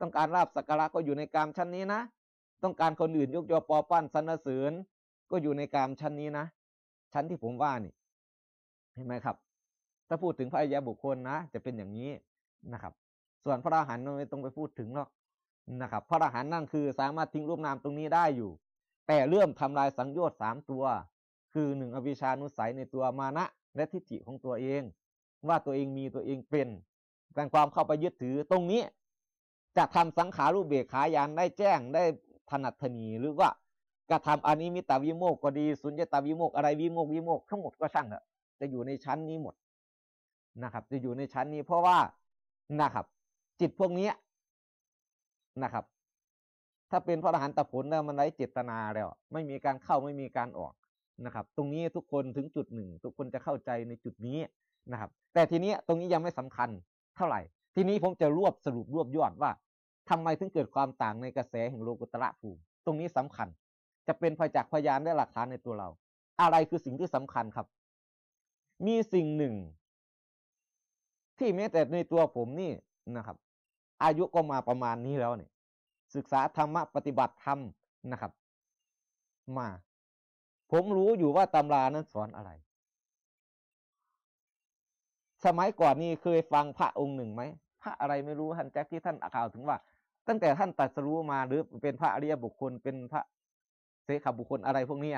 ต้องการลาบสักการะก็อยู่ในกามชั้นนี้นะ ต้องการคนอื่นยกยอปอปั้นสรรเสริญก็อยู่ในกามชั้นนี้นะ ชั้นที่ผมว่านี่เห็นไหมครับ ถ้าพูดถึงพระอริยบุคคลนะจะเป็นอย่างนี้นะครับ ส่วนพระอรหันต์ไม่ต้องไปพูดถึงหรอกนะครับพระอรหันต์นั่นคือสามารถทิ้งรูปนามตรงนี้ได้อยู่ แต่เริ่มทำลายสังโยชน์สามตัว คือหนึ่งอวิชานุสัยในตัวมานะ และทิฏฐิของตัวเอง ว่าตัวเองมีตัวเองเป็นแต่ความเข้าไปยึดถือตรงนี้จะทำสังขารูปเบกขายานได้แจ้งได้ถนัดถนีหรือว่ากระทำอนิมิตาวิโมกก็ดีสุญญตาวิโมกอะไรวิโมกวิโมกทั้งหมดก็ช่างเถอะจะอยู่ในชั้นนี้หมดนะครับ จะอยู่ในชั้นนี้เพราะว่านะครับ จิตพวกนี้นะครับ ถ้าเป็นพระอรหันตผลแล้วมันไร้เจตนาแล้ว ไม่มีการเข้าไม่มีการออกนะครับ ตรงนี้ทุกคนถึงจุดหนึ่งทุกคนจะเข้าใจในจุดนี้นะครับ แต่ทีนี้ตรงนี้ยังไม่สำคัญเท่าไหร่ ทีนี้ผมจะรวบสรุปรวบยอดว่า ทำไมถึงเกิดความต่างในกระแสแห่งโลกุตระภูมิ ตรงนี้สำคัญ จะเป็นพยจากพยานและหลักฐานในตัวเรา อะไรคือสิ่งที่สำคัญครับ มีสิ่งหนึ่ง ที่แม้แต่ในตัวผมนี่นะครับ อายุก็มาประมาณนี้แล้วเนี่ย ศึกษาธรรมะปฏิบัติธรรม นะครับ มา ผมรู้อยู่ว่าตำรานั้นสอนอะไรสมัยก่อนนี่เคยฟังพระองค์หนึ่งไหมพระอะไรไม่รู้ท่านแจ็คที่ท่านอ่าวถึงว่าตั้งแต่ท่านตัดสรู้มาหรือเป็นพระอริยบุคคลเป็นพระ เสขบุคคลอะไรพวกนี้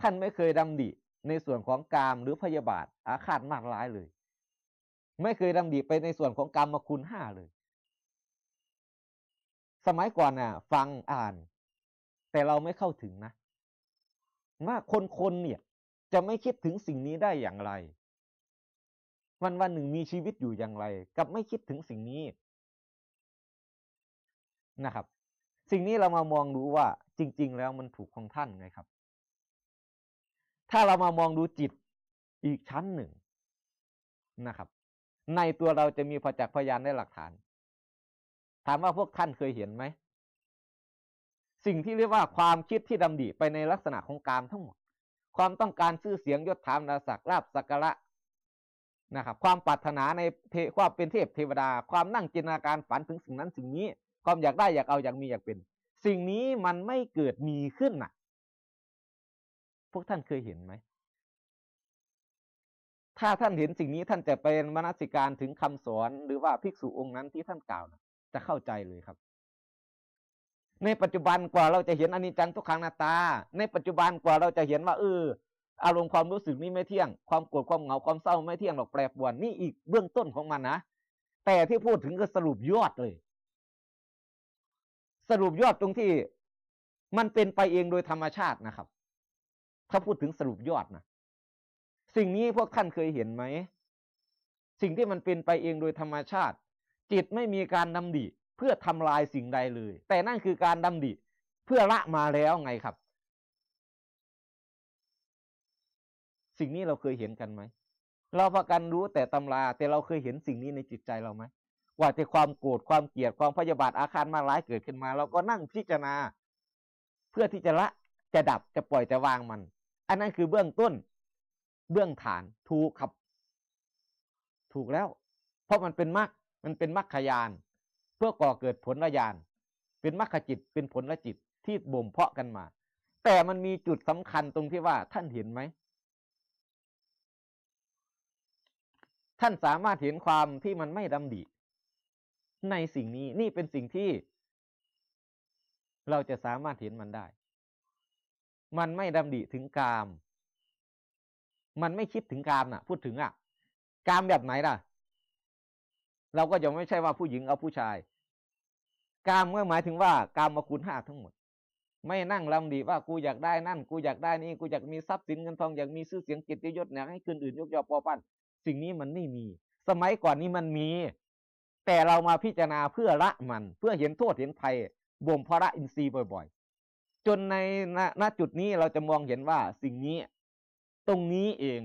ท่านไม่เคยดำดิในส่วนของกามหรือพยาบาท อาฆาตมากร้ายเลย ไม่เคยดำดิไปในส่วนของกรรมคุณห้าเลย สมัยก่อนน่ะ ฟังอ่าน แต่เราไม่เข้าถึงนะว่าคนคนเนี่ย จะไม่คิดถึงสิ่งนี้ได้อย่างไรวันวันหนึ่งมีชีวิตอยู่อย่างไร กับไม่คิดถึงสิ่งนี้นะครับ สิ่งนี้เรามามองดูว่าจริง ๆ แล้วมันถูกของท่านไงครับ ถ้าเรามามองดูจิตอีกชั้นหนึ่งนะครับ ในตัวเราจะมีพอจากพยานได้หลักฐาน ถามว่าพวกท่านเคยเห็นไหม สิ่งที่เรียกว่าความคิดที่ดำดิไปในลักษณะของการทั้งหมด ความต้องการชื่อเสียงยศถามนาศักดิ์ลาบสักระนะครับความปรารถนาในเทความเป็นเทพเทวดา ความนั่งจินตนาการฝันถึงสิ่งนั้นสิ่งนี้ความอยากได้อยากเอาอยากมีอยากเป็น สิ่งนี้มันไม่เกิดมีขึ้นน่ะ พวกท่านเคยเห็นไหม ถ้าท่านเห็นสิ่งนี้ท่านจะเป็นมนสิการถึงคำสอนหรือว่าภิกษุองค์นั้นที่ท่านกล่าวนะจะเข้าใจเลยครับ ในปัจจุบันกว่าเราจะเห็นอนิจจังทุกขังนาตา ในปัจจุบันกว่าเราจะเห็นว่าเอออารมณ์ความรู้สึกนี่ไม่เที่ยงความโกรธความเหงาความเศร้าไม่เที่ยงหรอกแปรปรวนนี่อีกเบื้องต้นของมันนะแต่ที่พูดถึงก็สรุปยอดเลย สรุปยอดตรงที่ มันเป็นไปเองโดยธรรมชาตินะครับ ถ้าพูดถึงสรุปยอดนะสิ่งนี้พวกท่านเคยเห็นไหมสิ่งที่มันเป็นไปเองโดยธรรมชาติ จิตไม่มีการดำดิเพื่อทำลายสิ่งใดเลย แต่นั่นคือการ ดำดิเพื่อละมาแล้วไงครับสิ่งนี้เราเคยเห็นกันไหม เราประกันรู้แต่ตำราแต่เราเคยเห็นสิ่งนี้ในจิตใจเราไหม ว่าแต่ความโกรธความเกลียดความพยาบาทอาฆาตมาร้ายเกิดขึ้นมา เราก็นั่งพิจารณา เพื่อที่จะละจะดับจะปล่อยจะวางมัน อันนั้นคือเบื้องต้นเบื้องฐานถูกครับ ถูกแล้ว เพราะมันเป็นมรรคมันเป็นมรรคยาน เพื่อก่อเกิดผลระยาน เป็นมรรคจิตเป็นผลละจิตที่บ่มเพาะกันมา แต่มันมีจุดสำคัญตรงที่ว่า ท่านเห็นไหมท่านสามารถเห็นความที่มันไม่ดำดิ ในสิ่งนี้ นี่เป็นสิ่งที่ เราจะสามารถเห็นมันได้ มันไม่ดำดิถึงกาม มันไม่คิดถึงกามนะ่ะ พูดถึงอะ่ะ กามแบบไหนล่ะ เราก็จะไม่ใช่ว่าผู้หญิงเอาผู้ชาย กามก็หมายถึงว่า กามมาคุณห้าทั้งหมด ไม่นั่งลำดีว่า กูอยากได้นั่นกูอยากได้นี่กูอยากมีทรัพย์สินเงินทองอยากมีชื่อเสียงกิตยศอยากให้คนอื่นยกยอปอปั้นสิ่งนี้มันไม่มี สมัยก่อนนี้มันมี แต่เรามาพิจารณาเพื่อละมัน เพื่อเห็นโทษเห็นภัยบ่มพระอินทรีย์บ่อย ๆ จนในณจุดนี้เราจะมองเห็นว่า สิ่งนี้ ตรงนี้เอง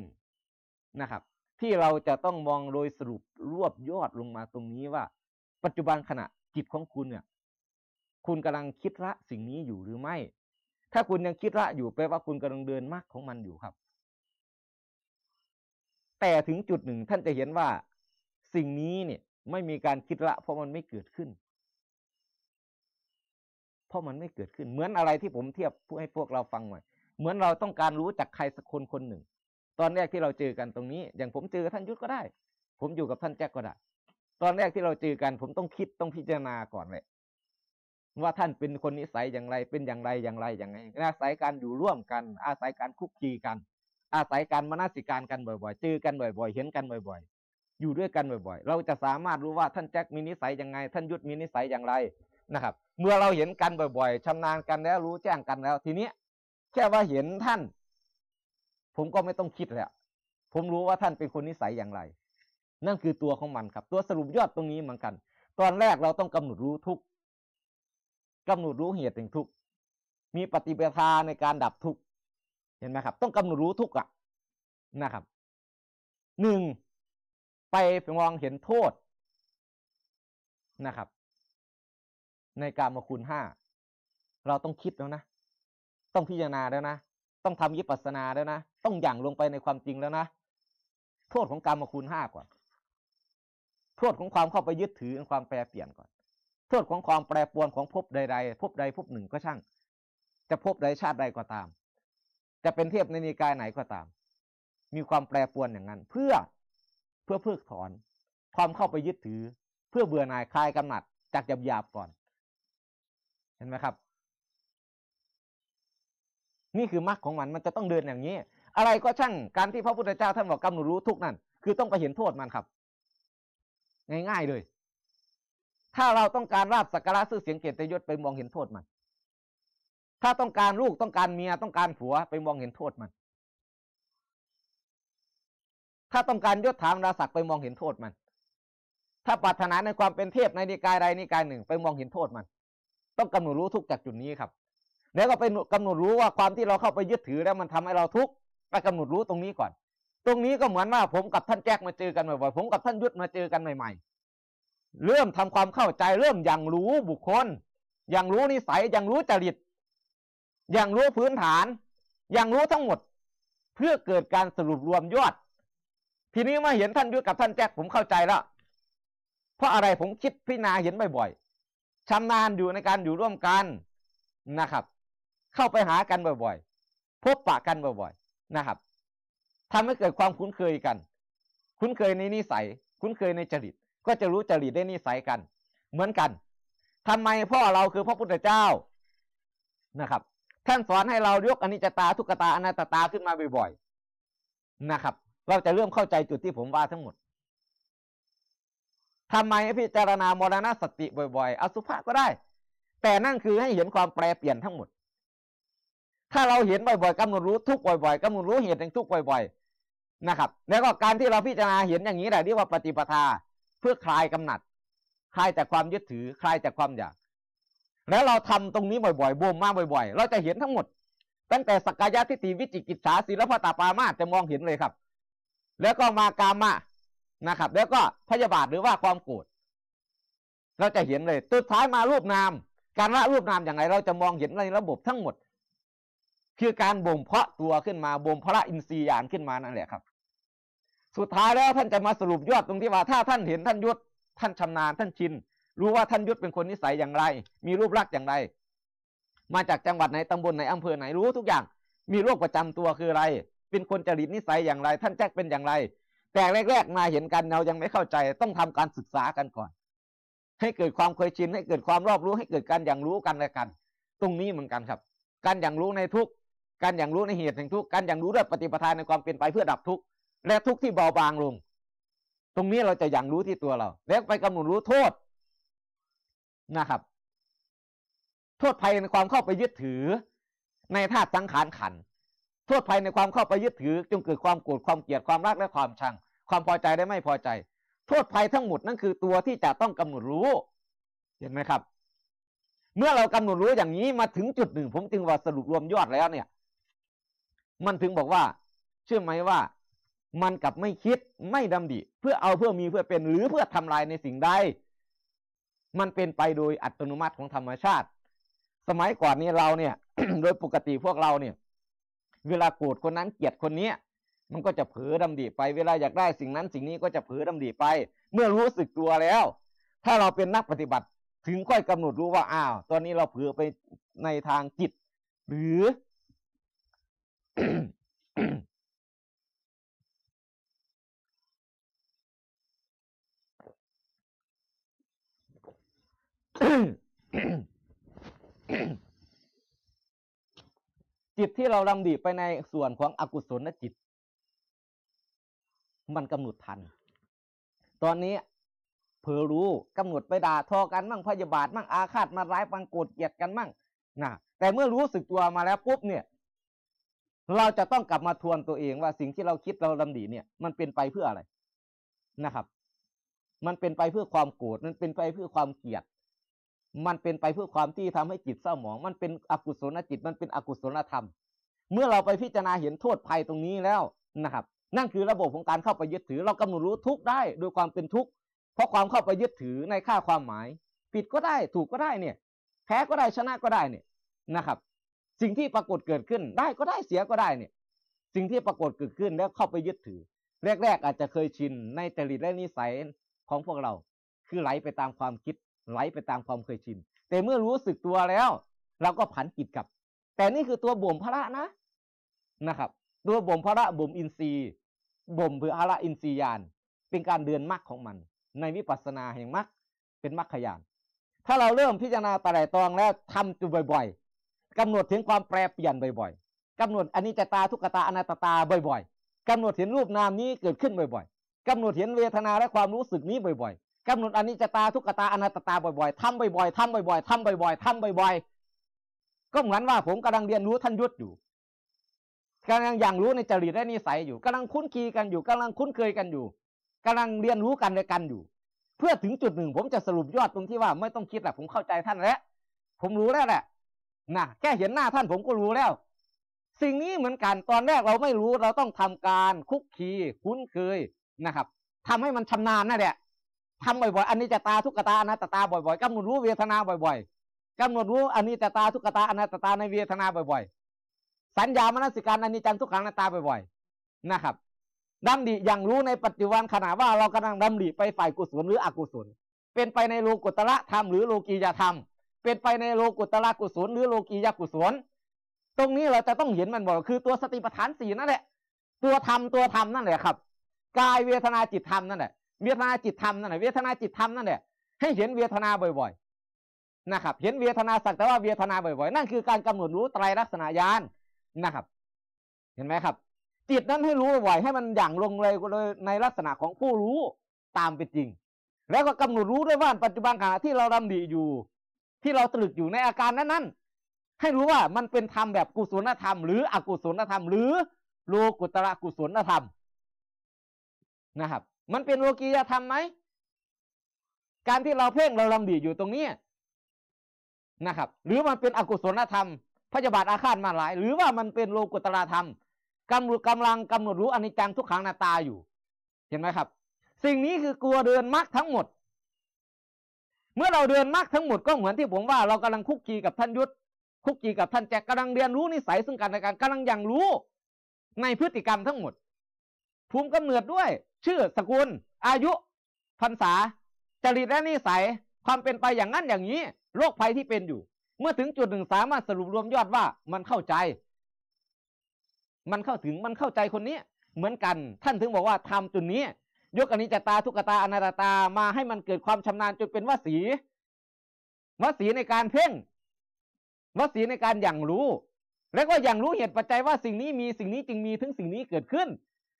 นะครับ ที่เราจะต้องมองโดยสรุปรวบยอดลงมาตรงนี้ว่า ปัจจุบันขณะจิตของคุณเนี่ย คุณกำลังคิดละสิ่งนี้อยู่หรือไม่ ถ้าคุณยังคิดละอยู่แปลว่าคุณกำลังเดินมากของมันอยู่ครับแต่ถึงจุดหนึ่งท่านจะเห็นว่า สิ่งนี้เนี่ยไม่มีการคิดละเพราะมันไม่เกิดขึ้นเพราะมันไม่เกิดขึ้น เหมือนอะไรที่ผมเทียบให้พวกเราฟังหน่อยเหมือนเราต้องการรู้จักใครสักคนคนหนึ่ง ตอนแรกที่เราเจอกันตรงนี้ อย่างผมเจอท่านยุทธก็ได้ ผมอยู่กับท่านแจ็คก็ได้ ตอนแรกที่เราเจอกัน ผมต้องคิดต้องพิจารณาก่อนเลยว่าท่านเป็นคนนิสัยอย่างไรเป็นอย่างไรอย่างไรอย่างไรอาศัยการอยู่ร่วมกัน อาศัยการคุกคีกันอาศัยการมนาสิการกันบ่อยๆเจอกันบ่อยๆ เห็นกันบ่อยๆ อยู่ด้วยกันบ่อย ๆ เราจะสามารถรู้ว่าท่านแจ็คมีนิสัยยังไง ท่านยุทธมีนิสัยอย่างไรนะครับ เมื่อเราเห็นกันบ่อยๆ ชำนาญกันแล้วรู้แจ้งกันแล้ว ทีเนี้ย แค่ว่าเห็นท่าน ผมก็ไม่ต้องคิดแล้วผมรู้ว่าท่านเป็นคนนิสัยอย่างไร นั่นคือตัวของมันครับ ตัวสรุปยอดตรงนี้เหมือนกัน ตอนแรกเราต้องกำหนดรู้ทุกกำหนดรู้เหตุแห่งทุกมีปฏิปทาในการดับทุกเห็นไหมครับต้องกำหนดรู้ทุกอะนะครับหนึ่งไปมองเห็นโทษนะครับ ในการมาคุณห้าเราต้องคิดแล้วนะต้องพิจารณาแล้วนะต้องทำยิปัสนาแล้วนะต้องอย่างลงไปในความจริงแล้วนะโทษของการมาคุณห้าก่อนโทษของความเข้าไปยึดถือความแปรเปลี่ยนก่อน โทษของความแปรปวนของภพใดๆภพใดภพหนึ่งก็ช่าง จะภพใดชาติใดก็ตามจะเป็นเทพในนิกายไหนก็ตาม มีความแปรปวนอย่างนั้น เพื่อเพื่อเพิกถอน ความเข้าไปยึดถือ เพื่อเบื่อหน่ายคลายกำหนัด จากหยาบยาบก่อน เห็นไหมครับ นี่คือมรรคของมัน มันจะต้องเดินอย่างนี้ อะไรก็ช่างการที่พระพุทธเจ้าท่านบอกกำหนดรู้ทุกนั่นคือต้องไปเห็นโทษมันครับง่ายๆเลยถ้าเราต้องการราบสักการะซื่อเสียงเกียรติยศไปมองเห็นโทษมันถ้าต้องการลูกต้องการเมียต้องการผัวไปมองเห็นโทษมัน ถ้าต้องการยศถางราศัก์ไปมองเห็นโทษมัน ถ้าปรารถนาในความเป็นเทพในนิกายใดนิกายหนึ่งไปมองเห็นโทษมัน ต้องกำหนดรู้ทุกจากจุดนี้ครับ แล้วก็ไปกำหนดรู้ว่าความที่เราเข้าไปยึดถือแล้วมันทำให้เราทุกข์ไปกำหนดรู้ตรงนี้ก่อน ตรงนี้ก็เหมือนว่าผมกับท่านแจ็คมาเจอกันบ่อยๆผมกับท่านยุทธมาเจอกันใหม่ๆเริ่มทำความเข้าใจ เริ่มอย่างรู้บุคคล อย่างรู้นิสัยอย่างรู้จริตอย่างรู้พื้นฐาน อย่างรู้ทั้งหมดเพื่อเกิดการสรุปรวมยอด ทีนี้มาเห็นท่านยุทธกับท่านแจ็คผมเข้าใจแล้วเพราะอะไรผมคิดพิจารณาเห็นบ่อย ๆชำนาญอยู่ในการอยู่ร่วมกันนะครับ เข้าไปหากันบ่อยๆพบปะกันบ่อยๆนะครับ ทำให้เกิดความคุ้นเคยกัน คุ้นเคยในนิสัยคุ้นเคยในจริต ก็จะรู้จริตได้นิสัยกัน เหมือนกัน ทำไมพ่อเราคือพระพุทธเจ้านะครับท่านสอนให้เรายกอนิจจตาทุกตา อนัตตาขึ้นมาบ่อยๆนะครับ เราจะเริ่มเข้าใจจุดที่ผมว่าทั้งหมด ทำไมพิจารณามรณะสติบ่อย ๆ อสุภะก็ได้ แต่นั่นคือให้เห็นความแปรเปลี่ยนทั้งหมด ถ้าเราเห็นบ่อยๆกำหนดรู้ทุกบ่อยๆกำหนดรู้เหตุแห่งทุกบ่อย ๆ นะครับ แล้วก็การที่เราพิจารณาเห็นอย่างนี้แหละเรียกว่าปฏิปทาเพื่อคลายกำหนัดคลายจากความยึดถือคลายจากความอยากแล้วเราทำตรงนี้บ่อยๆบ่มมาบ่อย ๆ เราจะเห็นทั้งหมด ตั้งแต่สกายทิฏฐิวิจิกิจฉาศีลพตาปามาจะมองเห็นเลยครับ แล้วก็มากามานะครับ แล้วก็พยาบาทหรือว่าความโกรธเราจะเห็นเลยสุดท้ายมารูปนามการละรูปนามอย่างไรเราจะมองเห็นในระบบทั้งหมด คือการบ่มเพาะตัวขึ้นมาบ่มพระอินทรียานขึ้นมานั่นแหละครับ สุดท้ายแล้วท่านจะมาสรุปยอดตรงที่ว่าถ้าท่านเห็นท่านยศท่านชำนาญท่านชินรู้ว่าท่านยุทธเป็นคนนิสัยอย่างไร มีรูปลักษณ์อย่างไร มาจากจังหวัดไหนตำบลไหนอำเภอไหน รู้ทุกอย่าง มีโรคประจำตัวคืออะไร เป็นคนจริตนิสัยอย่างไร ท่านแจ็คเป็นอย่างไร แต่แรกๆมาเห็นกัน เรายังไม่เข้าใจ ต้องทำการศึกษากันก่อน ให้เกิดความเคยชิน ให้เกิดความรอบรู้ ให้เกิดการอย่างรู้กันและกัน ตรงนี้เหมือนกันครับ การอย่างรู้ในทุก การอย่างรู้ในเหตุแห่งทุก การอย่างรู้ด้วยปฏิปทาในความเป็นไปเพื่อดับทุกและทุกที่เบาบางลง ตรงนี้เราจะอย่างรู้ที่ตัวเราแล้วไปกำหนดรู้โทษนะครับ โทษภัยในความเข้าไปยึดถือ ในธาตุสังขารขันโทษภัยในความเข้าไปยึดถือจงเกิดความโกรธความเกลียดความรักและความชัง ความพอใจและไม่พอใจโทษภัยทั้งหมดนั่นคือตัวที่จะต้องกำหนดรู้ เห็นไหมครับ เมื่อเรากำหนดรู้อย่างนี้มาถึงจุดหนึ่งผมจึงว่าสรุปรวมยอดแล้วเนี่ย มันถึงบอกว่า เชื่อไหมว่ามันกับไม่คิดไม่ดำดิเพื่อเอาเพื่อมีเพื่อเป็นหรือเพื่อทำลายในสิ่งใดมันเป็นไปโดยอัตโนมัติของธรรมชาติ สมัยก่อนนี้เราเนี่ย โดยปกติพวกเราเนี่ย เวลาโกรธคนนั้นเกลียดคนนี้มันก็จะเผลอดำดีไป เวลาอยากได้สิ่งนั้นสิ่งนี้ก็จะเผลอดำดีไป เมื่อรู้สึกตัวแล้ว ถ้าเราเป็นนักปฏิบัติ ถึงค่อยกำหนดรู้ว่า อ้าว ตอนนี้เราเผลอไปในทางจิต หรือจิตที่เราดำดิไปในส่วนของอกุศลจิต มันกำหนดทันตอนนี้เผอรู้กำหนดไปด่าทอกันมั่งพยาบาท มั่งอาฆาตมาร้ายปังโกรธเกลียดกันมั่งนะแต่เมื่อรู้สึกตัวมาแล้วปุ๊บเนี่ย เราจะต้องกลับมาทวนตัวเองว่าสิ่งที่เราคิดเราดำดิเนี่ย มันเป็นไปเพื่ออะไรนะครับ มันเป็นไปเพื่อความโกรธมันเป็นไปเพื่อความเกลียดมันเป็นไปเพื่อความที่ทำให้จิตเศร้าหมอง มันเป็นอกุศลจิตมันเป็นอกุศลธรรม เมื่อเราไปพิจารณาเห็นโทษภัยตรงนี้แล้วนะครับ นั่นคือระบบของการเข้าไปยึดถือ เรากำหนดรู้ทุกได้โดยความเป็นทุกข์ เพราะความเข้าไปยึดถือในค่าความหมายผิดก็ได้ถูกก็ได้เนี่ยแพ้ก็ได้ชนะก็ได้เนี่ยนะครับ สิ่งที่ปรากฏเกิดขึ้นได้ก็ได้เสียก็ได้เนี่ย สิ่งที่ปรากฏเกิดขึ้นแล้วเข้าไปยึดถือ แรก ๆ อาจจะเคยชินในจริตและนิสัยของพวกเรา คือไหลไปตามความคิดไหลไปตามความเคยชิน แต่เมื่อรู้สึกตัวแล้วเราก็ผันจิตกลับ แต่นี่คือตัวบ่มพระนะนะครับ ตัวบ่มพระบ่มอินทรีย์ บ่มเพื่ออาระอินทรียาน เป็นการเดือนมรรคของมัน ในวิปัสสนาแห่งมรรคเป็นมรรคขยาน ถ้าเราเริ่มพิจารณาตร่ายตรองแล้วทำอยู่บ่อยๆ กำหนดถึงความแปรเปลี่ยนบ่อยๆ กำหนดอันนี้จตาทุกตาอนัตตาบ่อย ๆ กำหนดเห็นรูปนามนี้เกิดขึ้นบ่อยๆ กำหนดเห็นเวทนาและความรู้สึกนี้บ่อยๆกำหนดอนิจจตาทุกขตาอนัตตาบ่อยๆ ทำบ่อยๆ ทำบ่อยๆ ทำบ่อยๆ ทำบ่อยๆ ก็เหมือนว่าผมกำลังเรียนรู้ท่านยุทธอยู่กำลังอย่างรู้ในจริตและนิสัยอยู่ กำลังคุ้นคีกันอยู่ กำลังคุ้นเคยกันอยู่ กำลังเรียนรู้กันและกันอยู่ เพื่อถึงจุดหนึ่งผมจะสรุปยอดตรงที่ว่าไม่ต้องคิดแหละผมเข้าใจท่านแล้วผมรู้แล้วแหละนะแค่เห็นหน้าท่านผมก็รู้แล้ว สิ่งนี้เหมือนกันตอนแรกเราไม่รู้เราต้องทำการคุกคีคุ้นเคยนะครับ ทำให้มันชำนาญนั่นแหละทำบ่อยๆอันนี้จะตาทุกขตาอนัตตาบ่อยๆ กำหนดรู้เวทนาบ่อย ๆ กำหนดรู้อันนี้จะตาทุกขตาอนัตตาในเวทนาบ่อย ๆ สัญญามนสิการอันนี้จังทุกขังอนัตตาบ่อย ๆ นะครับดงดิอย่างรู้ในปัจจุบันขณะว่าเรากำลังดาดิไปฝ่ายกุศลหรืออกุศล เป็นไปในโลกุตละธรรมหรือโลกียธรรม เป็นไปในโลกุตละกุศลหรือโลกียกุศล ตรงนี้เราจะต้องเห็นมันบ่อย คือตัวสติปัฏฐานสี่นั่นแหละ ตัวธรรมตัวธรรมนั่นแหละครับ กายเวทนาจิตธรรมนั่นแหละเวทนาจิตธรรมนั่นแหละเวทนาจิตธรรมนั่นแหละให้เห็นเวทนาบ่อยๆนะครับ เห็นเวทนาสักแต่ว่าเวทนาบ่อยๆนั่นคือการกำหนดรู้ไตรลักษณะญาณนะครับ เห็นไหมครับจิตนั้นให้รู้บ่อยให้มันอย่างลงเลยโดยในลักษณะของผู้รู้ตามเป็นจริง แล้วก็กำหนดรู้ด้วยว่าปัจจุบันขณะที่เราดำดิอยู่ ที่เราตรึกอยู่ในอาการนั้น ๆ ให้รู้ว่ามันเป็นธรรมแบบกุศลธรรมหรือ อกุศลธรรมหรือ โลกุตระกุศลธรรมนะครับมันเป็นโลกียธรรมไหม การที่เราเพ่งเราลำดีอยู่ตรงนี้นะครับ หรือมันเป็นอกุศลธรรมพยาบาทอาฆาตมาหลาย หรือว่ามันเป็นโลกุตลธรรมกำลังกำลังกำหนดรู้อันิจจังทุกขังนาตาอยู่เห็นไหมครับ สิ่งนี้คือกลัวเดินมรรคทั้งหมด เมื่อเราเดินมรรคทั้งหมดก็เหมือนที่ผมว่าเรากำลังคุกคีกับท่านยุทธคุกคีกับท่านแจกกำลังเรียนรู้นิสัยซึ่งกันและกันกำลังยังรู้ในพฤติกรรมทั้งหมดภูมิกำเนิดด้วย ชื่อ สกุล อายุพรรษา จริต และนิสัย ความเป็นไปอย่างนั้นอย่างนี้โรคภัยที่เป็นอยู่ เมื่อถึง จุดหนึ่งสามารถสรุปรวมยอดว่ามันเข้าใจ มันเข้าถึงมันเข้าใจคนนี้เหมือนกัน ท่านถึงบอกว่าทำจุดนี้ ยกอนิจจตา ทุกตาอนาตตามาให้มันเกิดความชำนาญจนเป็นวสีวสีในการเพ่งวสีในการอย่างรู้และก็อย่างรู้เหตุปัจจัยว่าสิ่งนี้มีสิ่งนี้จึงมีถึงสิ่งนี้เกิดขึ้น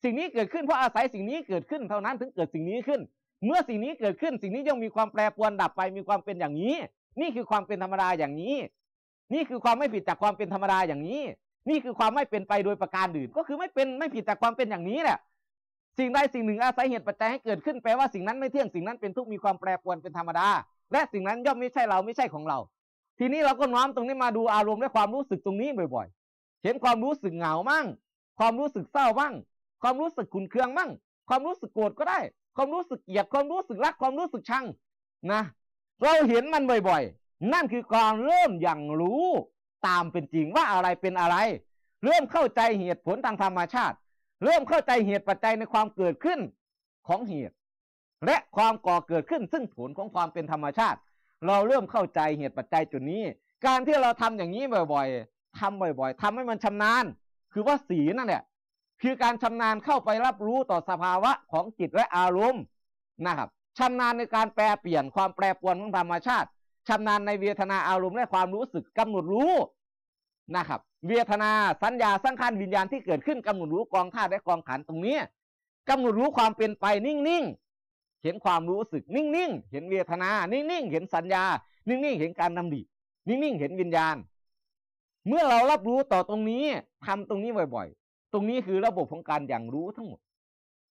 สิ่งนี้เกิดขึ้นเพราะอาศัยสิ่งนี้เกิดขึ้น เท่านั้นถึงเกิดสิ่งนี้ขึ้น เมื่อสิ่งนี้เกิดขึ้นสิ่งนี้ย่อมมีความแปรปรวนดับไปมีความเป็นอย่างนี้ นี่คือความเป็นธรรมดา อย่างนี้ นี่คือความไม่ผิดจากความเป็นธรรมดา อย่างนี้ นี่คือความไม่เป็นไปโดยประการอื่น ก็คือไม่เป็นไม่ผิดจากความเป็นอย่างนี้แหละ สิ่งใดสิ่งหนึ่งอาศัยเหตุปัจจัยให้เกิดขึ้นแปลว่าสิ่งนั้นไม่เที่ยงสิ่งนั้นเป็นทุกมีความแปรปรวนเป็นธรรมดา และสิ่งนั้นย่อมไม่ใช่เราไม่ใช่ของเรา ทีนี้เราก็น้อมตรงนี้มาดูอารมณ์และความรู้สึกตรงนี้บ่อย ๆเห็นความรู้สึกเหงามั่ง ความรู้สึกเศร้าบ้างความรู้สึกขุนเคืองมั่ง ความรู้สึกโกรธก็ได้ ความรู้สึกเกลียดความรู้สึกรักความรู้สึกชัง นะ เราเห็นมันบ่อยๆ นั่นคือการเริ่มอย่างรู้ตามเป็นจริงว่าอะไรเป็นอะไร เริ่มเข้าใจเหตุผลทางธรรมชาติ เริ่มเข้าใจเหตุปัจจัยในความเกิดขึ้นของเหตุ และความก่อเกิดขึ้นซึ่งผลของความเป็นธรรมชาติ เราเริ่มเข้าใจเหตุปัจจัยจุดนี้ การที่เราทำอย่างนี้บ่อยๆทำบ่อยๆ ทำให้มันชำนาญคือว่าสีนั่นแหละคือการชำนาญเข้าไปรับรู้ต่อสภาวะของจิตและอารมณ์นะครับชำนาญในการแปลเปลี่ยนความแปรปรวนของธรรมชาติชำนาญในเวทนาอารมณ์และความรู้สึกกำหนดรู้นะครับ เวทนาสัญญาสังขารวิญญาณที่เกิดขึ้นกำหนดรู้กองธาตุและกองขันตรงนี้กำหนดรู้ความเป็นไปนิ่งๆเห็นความรู้สึก นิ่งๆเห็นเวทนา นิ่งๆเห็นสัญญา นิ่งๆเห็นการดำดินิ่งๆเห็นวิญญาณ เมื่อเรารับรู้ต่อตรงนี้ทำตรงนี้บ่อยตรงนี้คือระบบของการอย่างรู้ทั้งหมด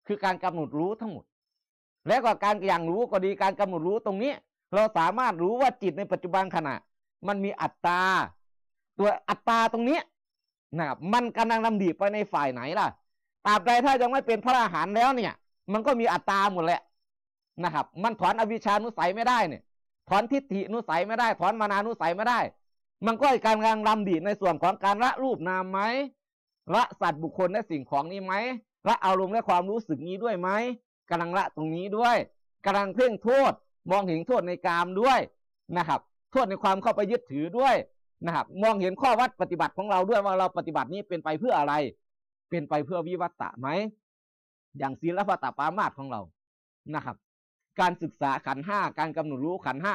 คือการกำหนดรู้ทั้งหมด และก็การอย่างรู้ก็ดีการกำหนดรู้ตรงนี้เราสามารถรู้ว่าจิตในปัจจุบันขณะ มันมีอัตตาตัวอัตตาตรงนี้นะครับมันกำลังลำดีไปในฝ่ายไหนล่ะตราบใดถ้ายังไม่เป็นพระอรหันต์แล้วเนี่ย มันก็มีอัตตาหมดแหละนะครับ มันถอนอวิชานุสัยไม่ได้เนี่ย ถอนทิฏฐินุสัยไม่ได้ ถอนมานานุสัยไม่ได้ มันก็การกำลังลำดีในส่วนของการละรูปนามไหมละสัตว์บุคคลและสิ่งของนี้ไหมละอารมณ์และความรู้สึกนี้ด้วยไหมกำลังละตรงนี้ด้วย กำลังเพ่งโทษมองเห็นโทษในกามด้วยนะครับ โทษในความเข้าไปยึดถือด้วยนะครับ มองเห็นข้อวัดปฏิบัติของเราด้วยว่าเราปฏิบัตินี้เป็นไปเพื่ออะไร เป็นไปเพื่อวิวัตตะไหม อย่างศีลพัตตปามาตของเรานะครับ การศึกษาขันห้าการกำหนดรู้ขันห้า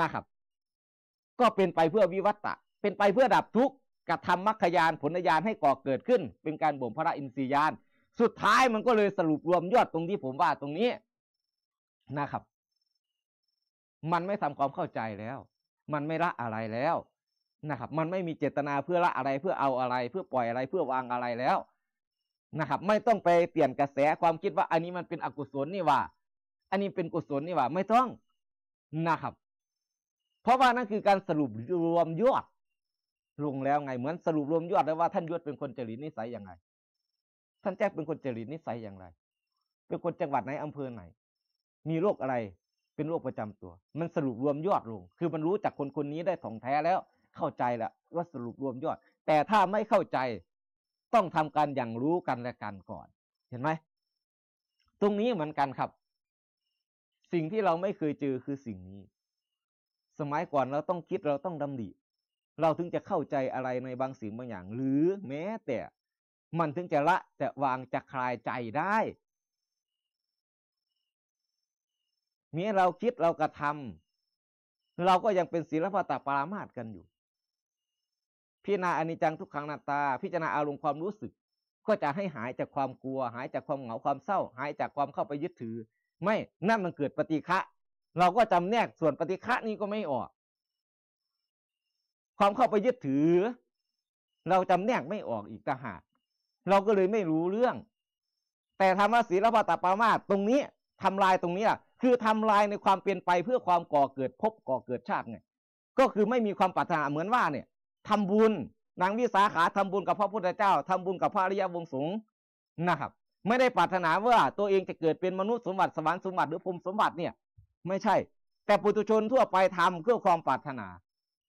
นะครับ ก็เป็นไปเพื่อวิวัตตะเป็นไปเพื่อดับทุกข์กระทำมรรคยานผลยานให้ก่อเกิดขึ้น เป็นการบ่มพระอินทรียานสุดท้ายมันก็เลยสรุปรวมยอดตรงที่ผมว่าตรงนี้นะครับ มันไม่ทำความเข้าใจแล้ว มันไม่ละอะไรแล้วนะครับ มันไม่มีเจตนาเพื่อละอะไรเพื่อเอาอะไร เพื่อปล่อยอะไรเพื่อวางอะไรแล้วนะครับ ไม่ต้องไปเปลี่ยนกระแสความคิดว่า อันนี้มันเป็นอกุศลนี่ว่า อันนี้เป็นกุศลนี่ว่า ไม่ต้องนะครับ เพราะว่านั่นคือการสรุปรวมยอดลงแล้วไงเหมือนสรุปรวมยอดแล้วว่า ท่านยศเป็นคนจริตนิสัยอย่างไรท่านแจ๊กเป็นคนจริตนิสัยอย่างไร เป็นคนจังหวัดไหนอำเภอไหน มีโรคอะไรเป็นโรคประจำตัว มันสรุปรวมยอดลง คือมันรู้จากคนคนนี้ได้ถ่องแท้แล้วเข้าใจละว่า สรุปรวมยอด แต่ถ้าไม่เข้าใจ ต้องทำการอย่างรู้กันและกันก่อน เห็นไหมตรงนี้เหมือนกันครับ สิ่งที่เราไม่เคยเจอคือสิ่งนี้ สมัยก่อนเราต้องคิดเราต้องดำดิเราถึงจะเข้าใจอะไรในบางสิ่งบางอย่าง หรือแม้ แต่มันถึงจะละจะวางจะคลายใจได้เมื่อเราคิดเรากระทำเราก็ยังเป็นศีลปตปรามาตกันอยู่ พิจารณาอนิจจังทุกขังนาตา พิจารณาอารมณ์ความรู้สึก ก็จะให้หายจากความกลัว หายจากความเหงาความเศร้า หายจากความเข้าไปยึดถือ ไม่นั่นมันเกิดปฏิฆะเราก็จำแนกส่วนปฏิฆะนี้ก็ไม่ออกความเข้าไปยึดถือ เราจำแนกไม่ออกอีกต่างหากเราก็เลยไม่รู้เรื่อง แต่ธรรมศีลปตปามาตตรงนี้ทำลายตรงนี้คือทำลายในความเปลี่ยนไปเพื่อความก่อเกิดพบก่อเกิดชาติไงก็คือไม่มีความปรารถนาเหมือนว่าเนี่ยทำบุญนางวิสาขาทำบุญกับพระพุทธเจ้าทำบุญกับพระอริยวงสงฆ์นะครับ ไม่ได้ปรารถนาว่าตัวเองจะเกิดเป็นมนุษย์สมบัติสวรรค์สมบัติหรือภูมิสมบัติเนี่ย ไม่ใช่ แต่ปุถุชนทั่วไปทำเพื่อความปรารถนา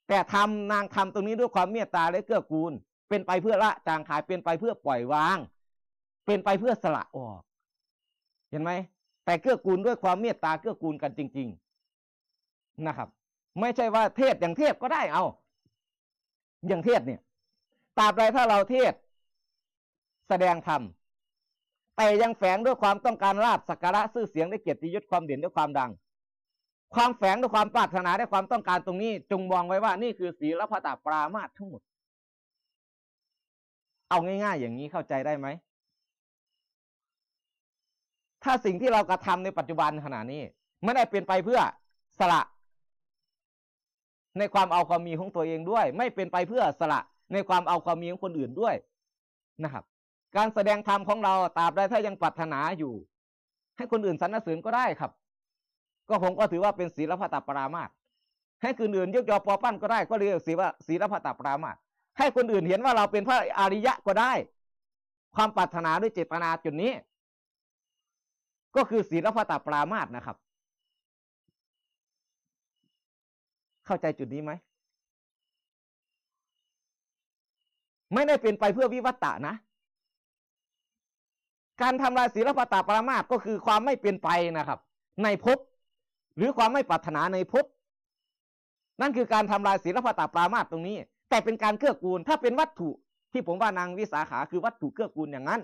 แต่ทำนางทำตรงนี้ด้วยความเมตตาและเกื้อกูล เป็นไปเพื่อละจางขายเป็นไปเพื่อปล่อยวาง เป็นไปเพื่อสละออก เห็นไหม แต่เกื้อกูลด้วยความเมตตาเกื้อกูลกันจริง ๆนะครับ ไม่ใช่ว่าเทศอย่างเทศก็ได้เอาอย่างเทศเนี่ยตราบใดถ้าเราเทศแสดงธรรมแต่ยังแฝงด้วยความต้องการลาบสักการะชื่อเสียงได้เกียรติยศความเด่นด้วยความดังความแฝงด้วยความปรารถนาและความต้องการตรงนี้จงมองไว้ว่านี่คือศีลพะตปรามาตทั้งหมด เอาง่ายๆอย่างนี้เข้าใจได้ไหม ถ้าสิ่งที่เรากระทำในปัจจุบันขณะนี้ ไม่ได้เป็นไปเพื่อสละ ในความเอาความมีของตัวเองด้วย ไม่เป็นไปเพื่อสละ ในความเอาความมีของคนอื่นด้วยนะครับ การแสดงธรรมของเราตราบใดถ้ายังปรารถนาอยู่ ให้คนอื่นสรรเสริญก็ได้ครับก็ผมก็ถือว่าเป็นศีลพัตตปรามาตให้คนอื่นยกยอปอปั้นก็ได้ก็เรียกศีลว่าศีลพัตตปรามาตให้คนอื่นเห็นว่าเราเป็นพระอริยะก็ได้ ความปรารถนาด้วยเจตนาจุดนี้ ก็คือศีลพัตตปรามาตนะครับ เข้าใจจุดนี้ไหม ไม่ได้เป็นไปเพื่อวิวัตตะนะ การทำลายศีลปตาปรามาตก็คือความไม่เป็นไปนะครับ ในภพหรือความไม่ปรารถนาในภพนั่นคือการทำลายศีลพระตาปรามาตตรงนี้ แต่เป็นการเกื้อกูล ถ้าเป็นวัตถุ ที่ผมว่านางวิสาขาคือวัตถุเกื้อกูลอย่างนั้น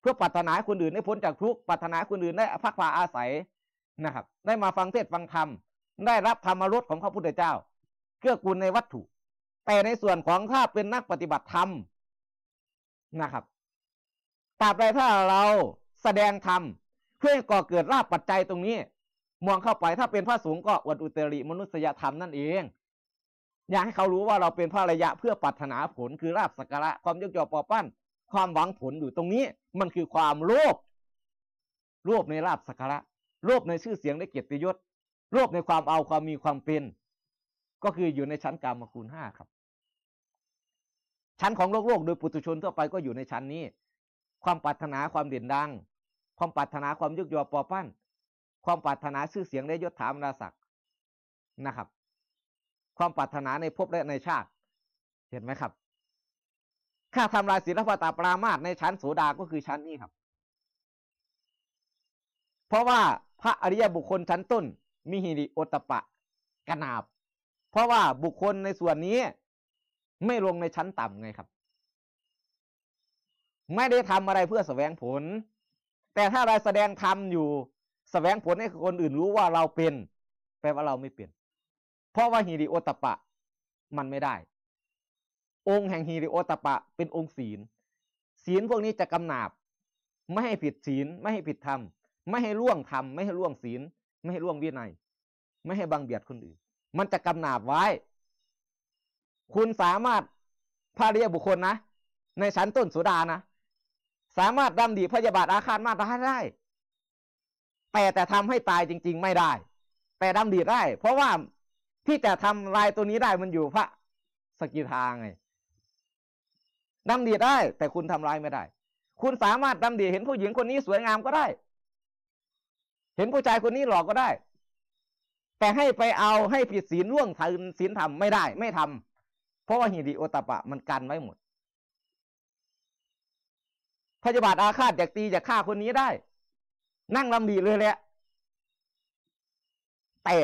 เพื่อปรารถนาคนอื่นได้พ้นจากทุกข์ปรารถนาคนอื่นได้พัก้าอาศัยนะครับ ได้มาฟังเทศฟังธรรมได้รับธรรมรสของพระพุทธเจ้าเกื้อกูลในวัตถุ แต่ในส่วนของถ้าเป็นนักปฏิบัติธรรมนะครับตราบใดถ้าเราแสดงธรรมเพื่อก่อเกิดลาบปัจจัยตรงนี้มองเข้าไปถ้าเป็นพระสูงก็วัตุตริมนุษยธรรมนั่นเอง อยากให้เขารู้ว่าเราเป็นพระระยะเพื่อปัตถนาผลคือราบสักระความยกยอปอปั้นความหวังผลอยู่ตรงนี้ มันคือความโลภโลภในราบสักระโลภในชื่อเสียงและเกียรติยศโลภในความเอาความมีความเป็น ก็คืออยู่ในชั้นกามคุณห้าครับชั้นของโลกโลกโดยปุถุชนทั่วไปก็อยู่ในชั้นนี้ ความปัตถนาความเด่นดัง ความปัตถนาความยกยอปอปั้นความปรารถนาชื่อเสียงและยศถามราศักดิ์นะครับ ความปรารถนาในภพและในชาติ เห็นไหมครับข้าทำลายศีลระตาปรามาสในชั้นโสดาก็คือชั้นนี้ครับ เพราะว่าพระอริยบุคคลชั้นต้น มีหิริโอตปะ กนาบ เพราะว่าบุคคลในส่วนนี้ไม่ลงในชั้นต่ำไงครับ ไม่ได้ทำอะไรเพื่อสแสวงผล แต่ถ้าเราแสดงธรรมอยู่แสวงผลให้คนอื่นรู้ว่าเราเป็น แปลว่าเราไม่เป็น เพราะว่าฮีริโอตปะ มันไม่ได้ องค์แห่งฮีริโอตปะ เป็นองค์ศีลศีลพวกนี้จะกำหนาบ ไม่ให้ผิดศีลไม่ให้ผิดธรรมไม่ให้ล่วงธรรมไม่ให้ล่วงศีลไม่ให้ล่วงวินัยไม่ให้บังเบียดคนอื่น มันจะกำหนาบไว้ คุณสามารถพาเรียบุคคลนะในชั้นต้นสุดานะสามารถดำดีพยาบาทอาฆาตมาตราได้แต่แต่ทำให้ตายจริง ๆ ไม่ได้ แต่ดำดีได้ เพราะว่าที่จะทำลายตัวนี้ได้มันอยู่พระสกิทาไง ดำดีได้ แต่คุณทำลายไม่ได้ คุณสามารถดำดีเห็นผู้หญิงคนนี้สวยงามก็ได้ เห็นผู้ชายคนนี้หล่อก็ได้ แต่ให้ไปเอาให้ผิดศีลร่วงทันศีลธรรมไม่ได้ ไม่ทำ เพราะว่าหิริโอตปะมันกันไว้หมดพยาบาทอาฆาตอยากตีอยากฆ่าคนนี้ได้นั่งลำดีเลยแหละแต่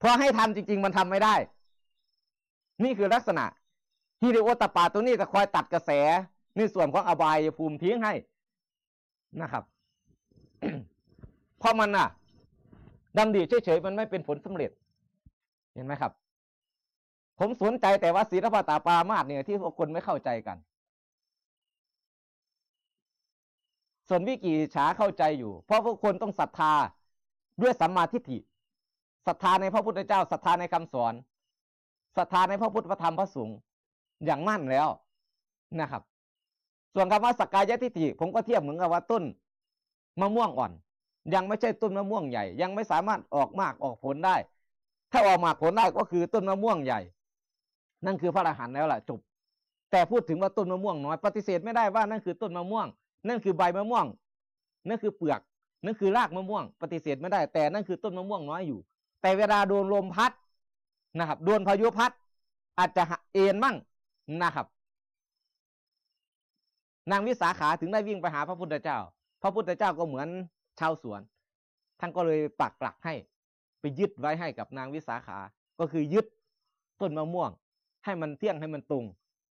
พอให้ทำจริงๆมันทำไม่ได้ นี่คือลักษณะฮิริโอตปาตัวนี้จะคอยตัดกระแส ในส่วนของอบายภูมิทิ้งให้นะครับเพราะมันน่ะดำดีเฉยๆมันไม่เป็นผลสำเร็จ เห็นไหมครับ ผมสนใจแต่ว่าศีลปตาปามาตเนี่ย ที่คนไม่เข้าใจกันส่วนวิกิจฉาเข้าใจอยู่ เพราะพวกคนต้องศรัทธาด้วยสัมมาทิฏฐิศรัทธาในพระพุทธเจ้าศรัทธาในคำสอนศรัทธาในพระพุทธธรรมพระสงฆ์อย่างมั่นแล้วนะครับ ส่วนคำว่าสกกายทิฏฐิผมก็เทียบเหมือนกับว่าต้นมะม่วงอ่อน ยังไม่ใช่ต้นมะม่วงใหญ่ ยังไม่สามารถออกมากออกผลได้ ถ้าออกมากผลได้ก็คือต้นมะม่วงใหญ่ นั่นคือพระอรหันต์แล้วล่ะจบแต่พูดถึงว่าต้นมะม่วงน้อยปฏิเสธไม่ได้ว่านั่นคือต้นมะม่วงนั่นคือใบมะม่วง นั่นคือเปลือก นั่นคือรากมะม่วง ปฏิเสธไม่ได้ แต่นั่นคือต้นมะม่วงน้อยอยู่ แต่เวลาโดนลมพัด นะครับโดนพายุพัด อาจจะเอ็นมั่ง นะครับ นางวิสาขาถึงได้วิ่งไปหา พระพุทธเจ้า พระพุทธเจ้าก็เหมือนชาวสวน ท่านก็เลยปักหลักให้ ไปยึดไว้ให้กับนางวิสาขา ก็คือยึดต้นมะม่วง ให้มันเที่ยง ให้มันตรง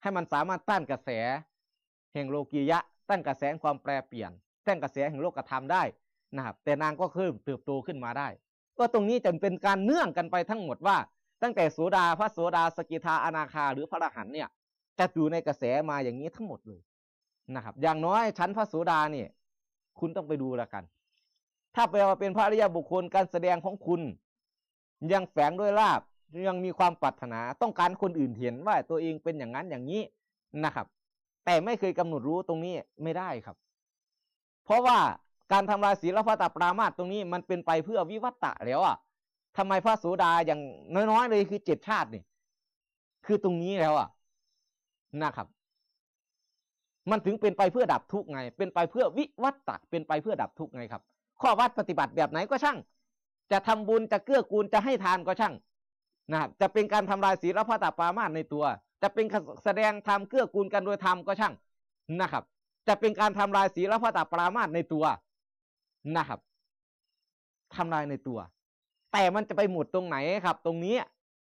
ให้มันสามารถต้านกระแส แห่งโลกียะตั้งกระแสความแปรเปลี่ยนตั้งกระแสแห่งโลกธรรมได้ นะครับแต่นางก็เพิ่มเติบโตขึ้นมาได้ ก็ตรงนี้จะเป็นการเนื่องกันไปทั้งหมดว่า ตั้งแต่โสดาพระโสดาสกิทาอนาคาหรือพระอรหันเนี่ย จะอยู่ในกระแสมาอย่างนี้ทั้งหมดเลย นะครับ อย่างน้อยชั้นพระโสดาเนี่ยคุณต้องไปดูแลกัน ถ้าแปลว่าเป็นพระอริยบุคคลการแสดงของคุณ ยังแฝงด้วยลาบยังมีความปรารถนา ต้องการคนอื่นเห็นว่า ตัวเองเป็นอย่างนั้นอย่างนี้นะครับแต่ไม่เคยกำหนดรู้ตรงนี้ไม่ได้ครับ เพราะว่าการทำลายศีลพัตปรามาตตรงนี้ มันเป็นไปเพื่อวิวัตตะแล้วอ่ะทำไมพระโสดาอย่างน้อยๆเลยคือเจ็ดชาตินี่คือตรงนี้แล้วอ่ะนะครับ มันถึงเป็นไปเพื่อดับทุกไง เป็นไปเพื่อวิวัตตะเป็นไปเพื่อดับทุกไงครับ ข้อวัดปฏิบัติแบบไหนก็ช่าง จะทำบุญจะเกื้อกูลจะให้ทานก็ช่างนะครับจะเป็นการทำลายศีลพัตปรามาตในตัวจะเป็นแสดงธรรมเกื้อกูลกันโดยธรรมก็ช่าง นะครับ จะเป็นการทำลายศีลพะตปรามาสในตัว นะครับ ทำลายในตัว แต่มันจะไปหมดตรงไหนครับ ตรงนี้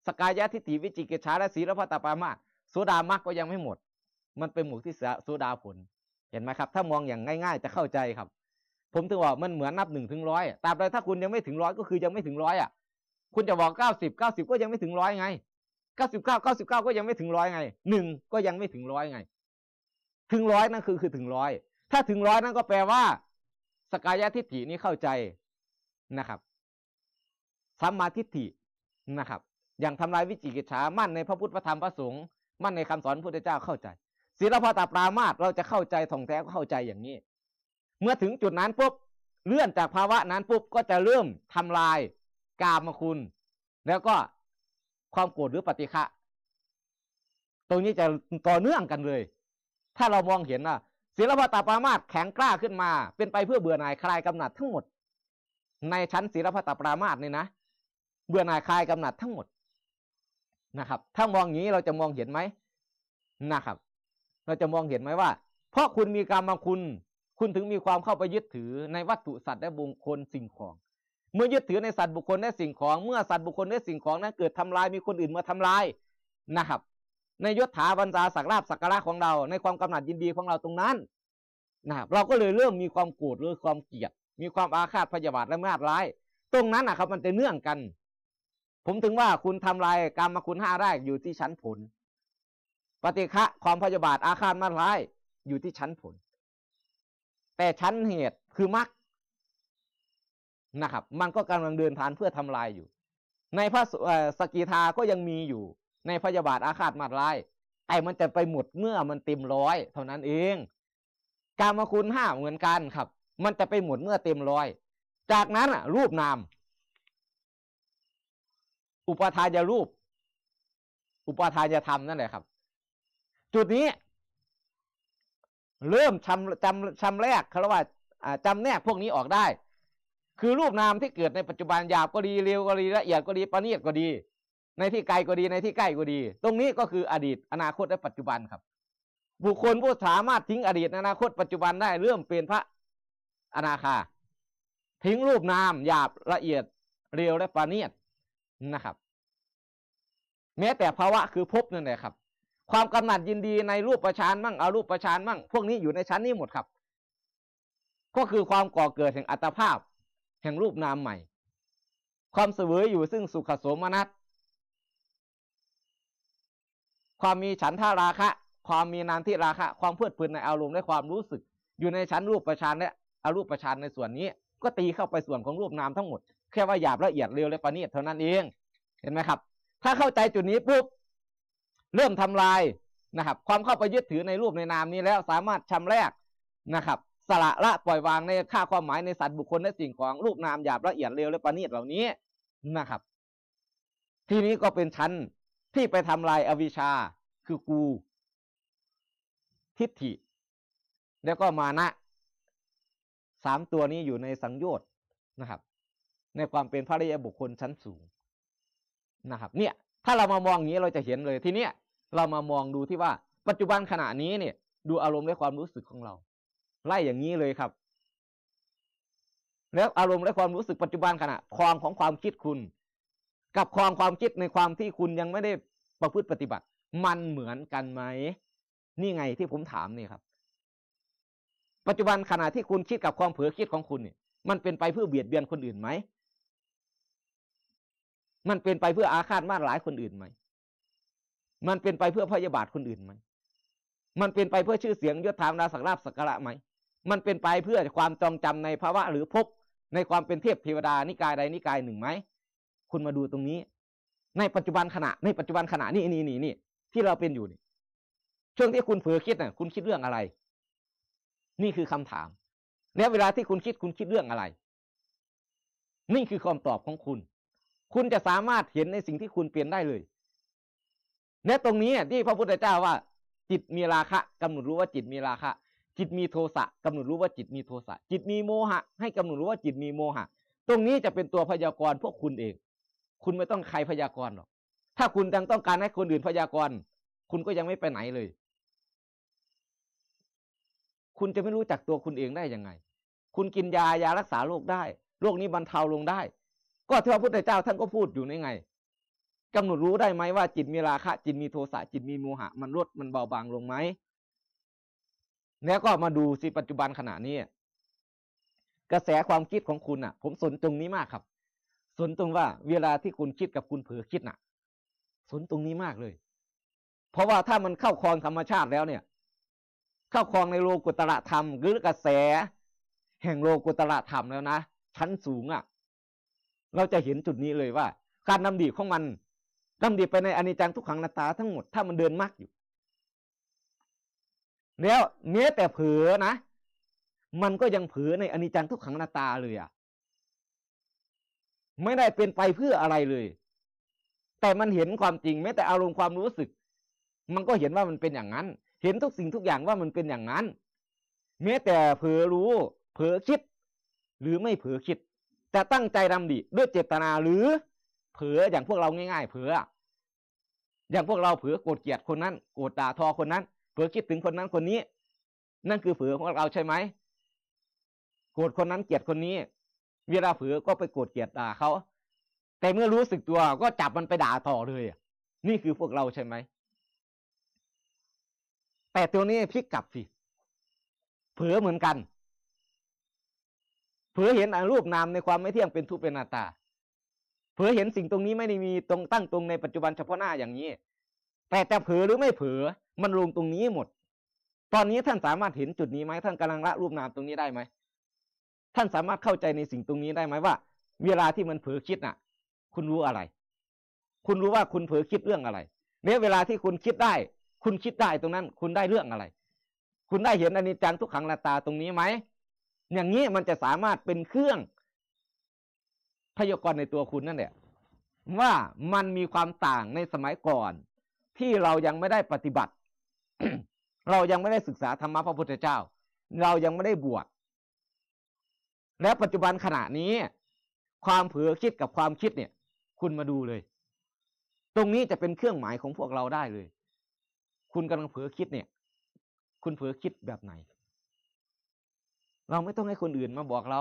สกายะทิฏฐิวิจิกิจชาและศีลพะตปรามาสโซดามากก็ยังไม่หมด มันเป็นหม่ที่สโซดาผล เห็นไหมครับ ถ้ามองอย่างง่าย ๆ จะเข้าใจครับ ผมถึงบอกมันเหมือนนับหนึ่งถึงร้อยตราบใดถ้าคุณยังไม่ถึงร้อยก็คือยังไม่ถึงร้อยอ่ะคุณจะบอกเก้าสิบเก้าสิบก็ยังไม่ถึงร้อยไงเก้าสิบเก้าเก้าสิบเก้าก็ยังไม่ถึงร้อยไงหนึ่งก็ยังไม่ถึงร้อยไง ถึงร้อยนั่นคือคือถึงร้อยถ้าถึงร้อยนั่นก็แปลว่าสกายทิฏฐินี้เข้าใจนะครับสัมมาทิฏฐินะครับอย่างทำลายวิจิกิจฉามั่นในพระพุทธพระธรรมพระสงฆ์มั่นในคำสอนพระพุทธเจ้าเข้าใจศีลพตาปรามาตเราจะเข้าใจท่องแท้ก็เข้าใจอย่างนี้เมื่อถึงจุดนั้นปุ๊บเลื่อนจากภาวะนั้นปุ๊บก็จะเริ่มทำลายกามคุณ แล้วก็ความโกรธหรือปฏิฆะตรงนี้จะต่อเนื่องกันเลย ถ้าเรามองเห็นนะศิลปะตาปรามาตแข็งกล้าขึ้นมา เป็นไปเพื่อเบื่อหน่ายคลายกำหนัดทั้งหมด ในชั้นศิลปะตาปรามาตเนี่ยนะเบื่อหน่ายคลายกำหนัดทั้งหมดนะครับถ้ามองอย่างนี้เราจะมองเห็นไหมนะครับ เราจะมองเห็นไหมว่า เพราะคุณมีกรรมมาคุณ คุณถึงมีความเข้าไปยึดถือในวัตถุสัตว์และบุคคลสิ่งของเมื่อยึดถือในสัตว์บุคคลและสิ่งของเมื่อสัตว์บุคคลและสิ่งของ นั้นเกิด ทำลายมีคนอื่นมาทำลายนะครับ ในยศถาบรรดาศักราบสักระของเรา ในความกำหนัดยินดีของเราตรงนั้นนะครับเราก็เลยเริ่มมีความโกรธหรือความเกลียดมีความอาฆาตพยาบาทและมาดร้าย ตรงนั้นนะครับ มันจะเนื่องกัน ผมถึงว่าคุณทำลายกรรมมาคุณห้าแรกอยู่ที่ชั้นผลปฏิฆะความพยาบาทอาฆาตมาดร้ายอยู่ที่ชั้นผล แต่ชั้นเหตุคือมรรคนะครับมันก็กำลังเดินทางเพื่อทำลายอยู่ ในพระสกีทา ก็ยังมีอยู่ ในพยาบาทอาฆาตมาดลาย ไอ้มันจะไปหมดเมื่อมันเต็มร้อยเท่านั้นเองกามคุณห้าเหมือนกันครับ มันจะไปหมดเมื่อเต็มร้อย จากนั้นอ่ะ รูปนาม อุปทานจะรูป อุปทานจะธรรมนั่นแหละครับ จุดนี้ เริ่มจำจำจำแรกเขาเรียกว่าจำแนกพวกนี้ออกได้คือรูปนามที่เกิดในปัจจุบันหยาบก็ดีเร็วก็ดีละเอียดก็ดีปานีตก็ดีในที่ไกลก็ดีในที่ใกล้ก็ดี ตรงนี้ก็คืออดีตอนาคตและปัจจุบันครับ บุคคลผู้สามารถทิ้งอดีต อนาคตปัจจุบันได้เริ่มเป็นพระ อนาคาทิ้งรูปนามหยาบละเอียด เร็วและปานณีตนะครับ แม้แต่ภาวะคือภพนั่นแหละครับ ความกำหนัดยินดีในรูปประชานมั่งอารูปประชานมั่ง พวกนี้อยู่ในชั้นนี้หมดครับ ก็คือความก่อเกิดแห่งอัตภาพแห่งรูปนามใหม่ ความเสวยอยู่ซึ่งสุขสมนัตความมีฉันทาราคะ ความมีนามที่ราคะ ความเพลิดเพลินในอารมณ์และความรู้สึก อยู่ในชั้นรูปประชานและอารูปประชานในส่วนนี้ก็ตีเข้าไปส่วนของรูปนามทั้งหมดแค่ว่าหยาบละเอียดเร็วและประณีตเท่านั้นเอง เห็นไหมครับ ถ้าเข้าใจจุดนี้ปุ๊บเริ่มทำลายนะครับ ความเข้าไปยึดถือในรูปในนามนี้แล้วสามารถชำแรกนะครับสละละปล่อยวางในค่าความหมายในสัตว์บุคคลและสิ่งของรูปนามหยาบละเอียดเร็วและประณีตเหล่านี้นะครับ ทีนี้ก็เป็นชั้นที่ไปทำลายอวิชชาคือกู ทิฏฐิแล้วก็มานะสามตัวนี้อยู่ในสังโยชน์นะครับ ในความเป็นพระริยบุคคลชั้นสูงนะครับเนี่ยถ้าเรามามองอย่างนี้เราจะเห็นเลยทีเนี้ยเรามามองดูที่ว่า ปัจจุบันขณะนี้เนี่ย ดูอารมณ์และความรู้สึกของเราไล่อย่างนี้เลยครับ แล้ว อารมณ์และความรู้สึกปัจจุบันขณะ ควองของความคิดคุณ กับควองความคิดในความที่คุณยังไม่ได้ประพฤติปฏิบัติ มันเหมือนกันไหม นี่ไงที่ผมถามนี่ครับ ปัจจุบันขณะที่คุณคิดกับความเผลอคิดของคุณเนี่ยมันเป็นไปเพื่อเบียดเบียนคนอื่นไหม มันเป็นไปเพื่ออาฆาตมาร้ายคนอื่นไหม มันเป็นไปเพื่อพยาบาทคนอื่นไหม มันเป็นไปเพื่อชื่อเสียงยศถามราสักรลาบสักกระไหมมันเป็นไปเพื่อความจองจำในภาวะ หรือภพในความเป็นเทพเทวดานิกายใดนิกายหนึ่งไหมคุณมาดูตรงนี้ ในปัจจุบันขณะในปัจจุบันขณะนี่นี่นี่นี่ที่เราเป็นอยู่นี่ช่วงที่คุณเผลอคิดน่ะคุณคิดเรื่องอะไร นี่คือคำถามแล้วเวลาที่คุณคิดคุณคิดเรื่องอะไร นี่คือคำตอบของคุณ คุณจะสามารถเห็นในสิ่งที่คุณเปลี่ยนได้เลยและตรงนี้ที่พระพุทธเจ้าว่า จิตมีราคะ กำหนดรู้ว่าจิตมีราคะจิตมีโทสะกำหนดรู้ว่าจิตมีโทสะจิตมีโมหะ ให้กำหนดรู้ว่าจิตมีโมหะ ตรงนี้จะเป็นตัวพยากรณ์พวกคุณเอง คุณไม่ต้องใครพยากรณ์หรอก ถ้าคุณยังต้องการให้คนอื่นพยากรณ์คุณก็ยังไม่ไปไหนเลย คุณจะไม่รู้จักตัวคุณเองได้ยังไงคุณกินยายารักษาโรคได้ โรคนี้บรรเทาลงได้ ก็ที่พระพุทธเจ้าท่านก็พูดอยู่ในไงกำหนดรู้ได้ไหมว่า จิตมีราคะ จิตมีโทสะจิตมีโมหะ มันลดมันเบาบางลงไหมแล้วก็มาดูสิปัจจุบันขณะนี้กระแสความคิดของคุณอ่ะ ผมสนตรงนี้มากครับ สนตรงว่าเวลาที่คุณคิดกับคุณเผลอคิดน่ะ สนตรงนี้มากเลย เพราะว่าถ้ามันเข้าคลองธรรมชาติแล้วเนี่ย เข้าคลองในโลกุตระธรรม หรือกระแส แห่งโลกุตระธรรมแล้วนะชั้นสูงอ่ะ เราจะเห็นจุดนี้เลยว่าการนำดีของมันนำดีไปในอนิจจังทุกขังนาตาทั้งหมดถ้ามันเดินมากอยู่แล้วแม้แต่เผลอนะ มันก็ยังเผลอในอนิจจังทุกขังนาตาเลยอ่ะไม่ได้เป็นไปเพื่ออะไรเลย แต่มันเห็นความจริง แม้แต่อารมณ์ความรู้สึก มันก็เห็นว่ามันเป็นอย่างนั้น เห็นทุกสิ่งทุกอย่างว่ามันเป็นอย่างนั้น แม้แต่เผลอรู้ เผลอคิด หรือไม่เผลอคิด แต่ตั้งใจดำดิด้วยเจตนาหรือ เผลออย่างพวกเราง่ายๆเผลออย่างพวกเราเผลอโกรธเกลียดคนนั้นโกรธด่าทอคนนั้นเผลอคิดถึงคนนั้นคนนี้ นั่นคือเผลอของเราใช่ไหมโกรธคนนั้นเกลียดคนนี้ เวลาเผลอก็ไปโกรธเกลียดด่าเขา แต่เมื่อรู้สึกตัวก็จับมันไปด่าต่อเลย นี่คือพวกเราใช่ไหม แต่ตัวนี้พลิกกลับสิเผลอเหมือนกัน เผลอเห็นรูปนามในความไม่เที่ยงเป็นทุกเป็นนาตา เผลอเห็นสิ่งตรงนี้ไม่ได้มีตรงตั้งตรงในปัจจุบันเฉพาะหน้าอย่างนี้แต่จะเผลอหรือไม่เผลอมันลงตรงนี้หมด ตอนนี้ท่านสามารถเห็นจุดนี้ไหมท่านกำลังละรูปนามตรงนี้ได้ไหม ท่านสามารถเข้าใจในสิ่งตรงนี้ได้ไหมว่า เวลาที่มันเผลอคิดน่ะ คุณรู้อะไร คุณรู้ว่าคุณเผลอคิดเรื่องอะไรเมื่อเวลาที่คุณคิดได้ คุณคิดได้ตรงนั้นคุณได้เรื่องอะไร คุณได้เห็นอนิจจังทุกขังนาตาตรงนี้ไหมอย่างนี้มันจะสามารถเป็นเครื่อง พยากรณ์ในตัวคุณนั่นแหละว่ามันมีความต่างในสมัยก่อนที่เรายังไม่ได้ปฏิบัติ เรายังไม่ได้ศึกษาธรรมะพระพุทธเจ้า เรายังไม่ได้บวชและปัจจุบันขณะนี้ ความเผลอคิดกับความคิดเนี่ย คุณมาดูเลย ตรงนี้จะเป็นเครื่องหมายของพวกเราได้เลย คุณกำลังเผลอคิดเนี่ย คุณเผลอคิดแบบไหน เราไม่ต้องให้คนอื่นมาบอกเรา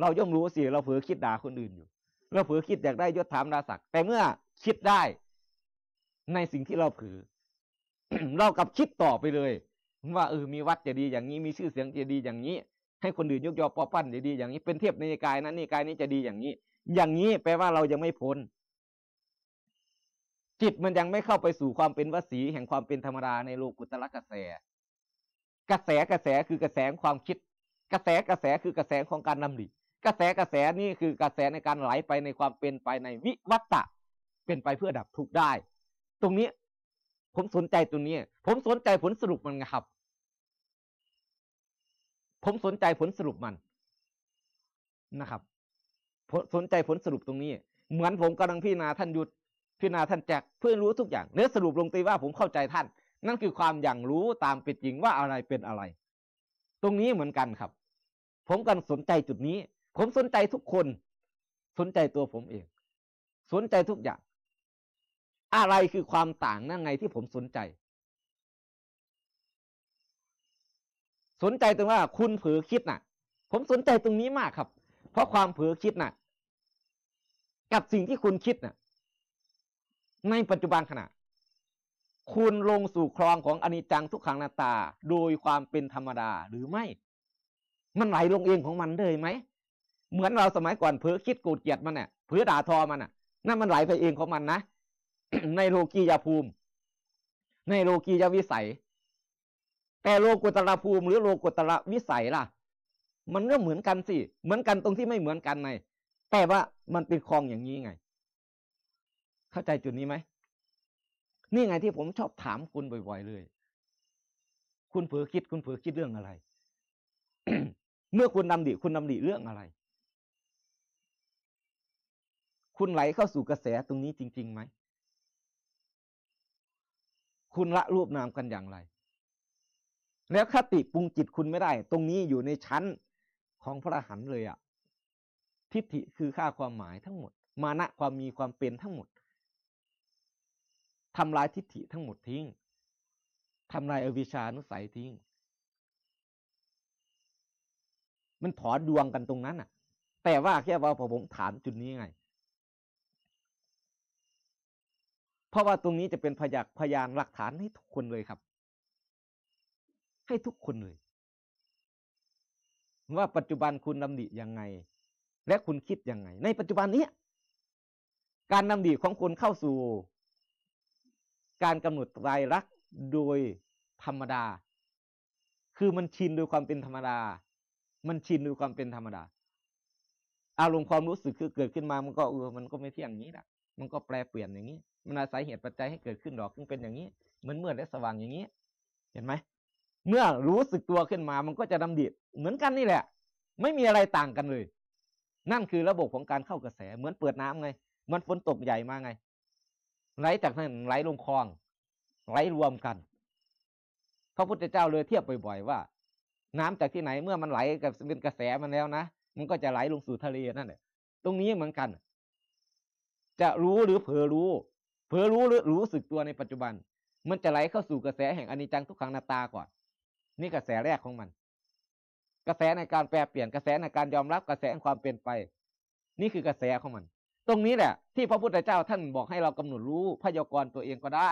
เราย่อมรู้สิเราเผลอคิดด่าคนอื่นอยู่เราเผลอคิดอยากได้ยศถามราศักดิ์แต่เมื่อ คิดได้ในสิ่งที่เราถือเรากับคิดต่อไปเลย ว่า เออมีวัดจะดี อย่างนี้มีชื่อเสียงจะดี อย่างนี้ ให้คนอื่นยกยอปอปั้นจะดีอย่างนี้เป็นเทพในกายนั้นนี่กายนี้จะดีอย่างนี้ อย่างนี้แปลว่าเรายังไม่พ้นจิตมันยังไม่เข้าไปสู่ความเป็นวสี แห่งความเป็นธรรมราในโลกุตละกระแส กระแสกระแสคือกระแสความคิด กระแสกระแสคือกระแสของการนำดิกระแสกระแสนี่คือกระแสในการไหลไปในความเป็นไปในวิวัตะเป็นไปเพื่อดับทุกข์ได้ตรงนี้ผมสนใจตรงนี้ ผมสนใจผลสรุปมันครับ ผมสนใจผลสรุปมันนะครับสนใจผลสรุปตรงนี้ เหมือนผมกำลังพิจารณาท่านหยุดพิจารณาท่านแจกเพื่อรู้ทุกอย่าง เนื้อสรุปลงตีว่าผมเข้าใจท่าน นั่นคือความอย่างรู้ตามเป็นจริงว่าอะไรเป็นอะไร ตรงนี้เหมือนกันครับ ผมกำลังสนใจจุดนี้ ผมสนใจทุกคน สนใจตัวผมเอง สนใจทุกอย่างอะไรคือความต่างนั่นไงที่ผมสนใจ สนใจตรงว่า คุณเผลอคิดนะ่ะ ผมสนใจตรงนี้มากครับ เพราะความเผลอคิดนะ่ะ กับสิ่งที่คุณคิดนะ่ะ ในปัจจุบันขณะ คุณลงสู่คลองของอนิจจังทุกขังนาตาโดยความเป็นธรรมดาหรือไม่ มันไหลลงเองของมันเลยไหมเหมือนเราสมัยก่อนเผลอคิดโกรธเกลียดมันเนี่ยเผลอด่าทอมันน่ะนั่นมันไหลไปเองของมันนะในโลกียภูมิ ในโลกียวิสัย แต่โลกุตระภูมิ หรือโลกุตระวิสัยล่ะ มันก็เหมือนกันสิเหมือนกันตรงที่ไม่เหมือนกันไงแต่ว่ามันเป็นคลองอย่างนี้ไง เข้าใจจุดนี้ไหมนี่ไงที่ผมชอบถามคุณบ่อยๆเลย คุณเผลอคิดคุณเผลอคิดเรื่องอะไรเมื่อคุณดำดิคุณดำดิเรื่องอะไร คุณไหลเข้าสู่กระแสตรงนี้จริงๆไหมคุณละรูปนามกันอย่างไร แล้วคติปรุงจิตคุณไม่ได้ ตรงนี้อยู่ในชั้นของพระหันเลยอะทิฏฐิคือค่าความหมายทั้งหมด มานะความมีความเป็นทั้งหมดทำลายทิฏฐิทั้งหมดทิ้ง ทำลายอวิชานุสัยทิ้ง มันถอดดวงกันตรงนั้นอะแต่ว่าแค่ว่าผมถามจุดนี้ไงเพราะว่าตรงนี้จะเป็นพยักพยานหลักฐานให้ทุกคนเลยครับ ให้ทุกคนเลย ว่าปัจจุบันคุณดำดิยังไง และคุณคิดยังไง ในปัจจุบันนี้การดำดิของคุณเข้าสู่ การกำหนดรายรักโดยธรรมดา คือมันชินโดยความเป็นธรรมดา มันชินโดยความเป็นธรรมดา อารมณ์ความรู้สึกคือเกิดขึ้นมามันก็เออมันก็ไม่เที่ยงอย่างนี้นะมันก็แปลเปลี่ยนอย่างนี้มันอาศัยเหตุปัจจัยให้เกิดขึ้นหรอกมันเป็นอย่างนี้ เหมือนเมื่อและสว่างอย่างนี้ เห็นไหม เมื่อรู้สึกตัวขึ้นมามันก็จะดำดิบเหมือนกันนี่แหละ ไม่มีอะไรต่างกันเลย นั่นคือระบบของการเข้ากระแสเหมือนเปิดน้ำไง มันฝนตกใหญ่มาไง ไหลจากนั้นไหลลงคลอง ไหลรวมกันพระพุทธเจ้าเลยเทียบบ่อยๆว่า น้ำจากที่ไหนเมื่อมันไหลกับเป็นกระแสมันแล้วนะ มันก็จะไหลลงสู่ทะเลนั่นแหละตรงนี้เหมือนกัน จะรู้หรือเผลอรู้เผลอรู้หรือรู้สึกตัวในปัจจุบัน มันจะไหลเข้าสู่กระแสแห่งอนิจจังทุกขังนาตาก่อน นี่กระแสแรกของมัน กระแสในการแปลเปลี่ยนกระแสในการยอมรับกระแสแห่งความเปลี่ยนไป นี่คือกระแสของมัน ตรงนี้แหละที่พระพุทธเจ้าท่านบอกให้เรากำหนดรู้พยากรณ์ตัวเองก็ได้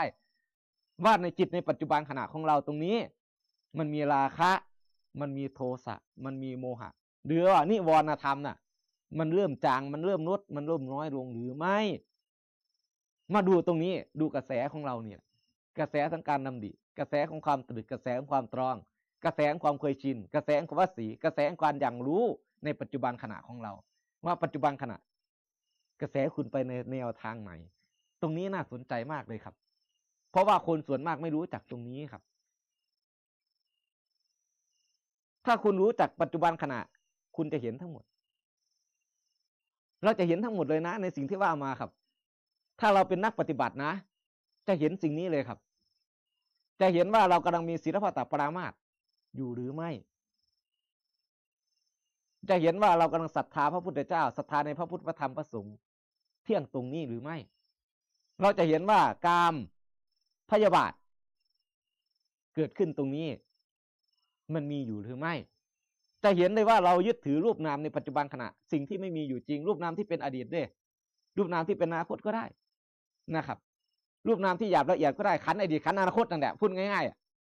ว่าในจิตในปัจจุบันขณะของเราตรงนี้ มันมีราคะ มันมีโทสะ มันมีโมหะหรือว่านิวรณธรรมน่ะ มันเริ่มจาง มันเริ่มลดมันเริ่มน้อยลงหรือไม่มาดูตรงนี้ดูกระแสของเราเนี่ย กระแสทางการนำดิกระแสของความตรึกกระแสของความตรอง กระแสของความเคยชิน กระแสของวัมสี กระแสของการอย่างรู้ ในปัจจุบันขณะของเรา ว่าปัจจุบันขณะ กระแสคุณไปในแนวทางไหนตรงนี้น่าสนใจมากเลยครับ เพราะว่าคนส่วนมากไม่รู้จักตรงนี้ครับ ถ้าคุณรู้จักปัจจุบันขณะ คุณจะเห็นทั้งหมด เราจะเห็นทั้งหมดเลยนะ ในสิ่งที่ว่ามาครับถ้าเราเป็นนักปฏิบัตินะ จะเห็นสิ่งนี้เลยครับ จะเห็นว่าเรากำลังมีศีลปตปรามาตอยู่หรือไม่ จะเห็นว่าเรากำลังศรัทธาพระพุทธเจ้าศรัทธาในพระพุทธพระธรรมพระสงฆ์เที่ยงตรงนี้หรือไม่ เราจะเห็นว่ากาม พยาบาท เกิดขึ้นตรงนี้ มันมีอยู่หรือไม่ จะเห็นได้ว่าเรายึดถือรูปนามในปัจจุบันขณะ สิ่งที่ไม่มีอยู่จริง รูปนามที่เป็นอดีตด้วยรูปนามที่เป็นอนาคตก็ได้นะครับรูปนามที่หยาบละเอียดก็ได้ขันอดีตขันอนาคตนั่นแหละพูดง่าย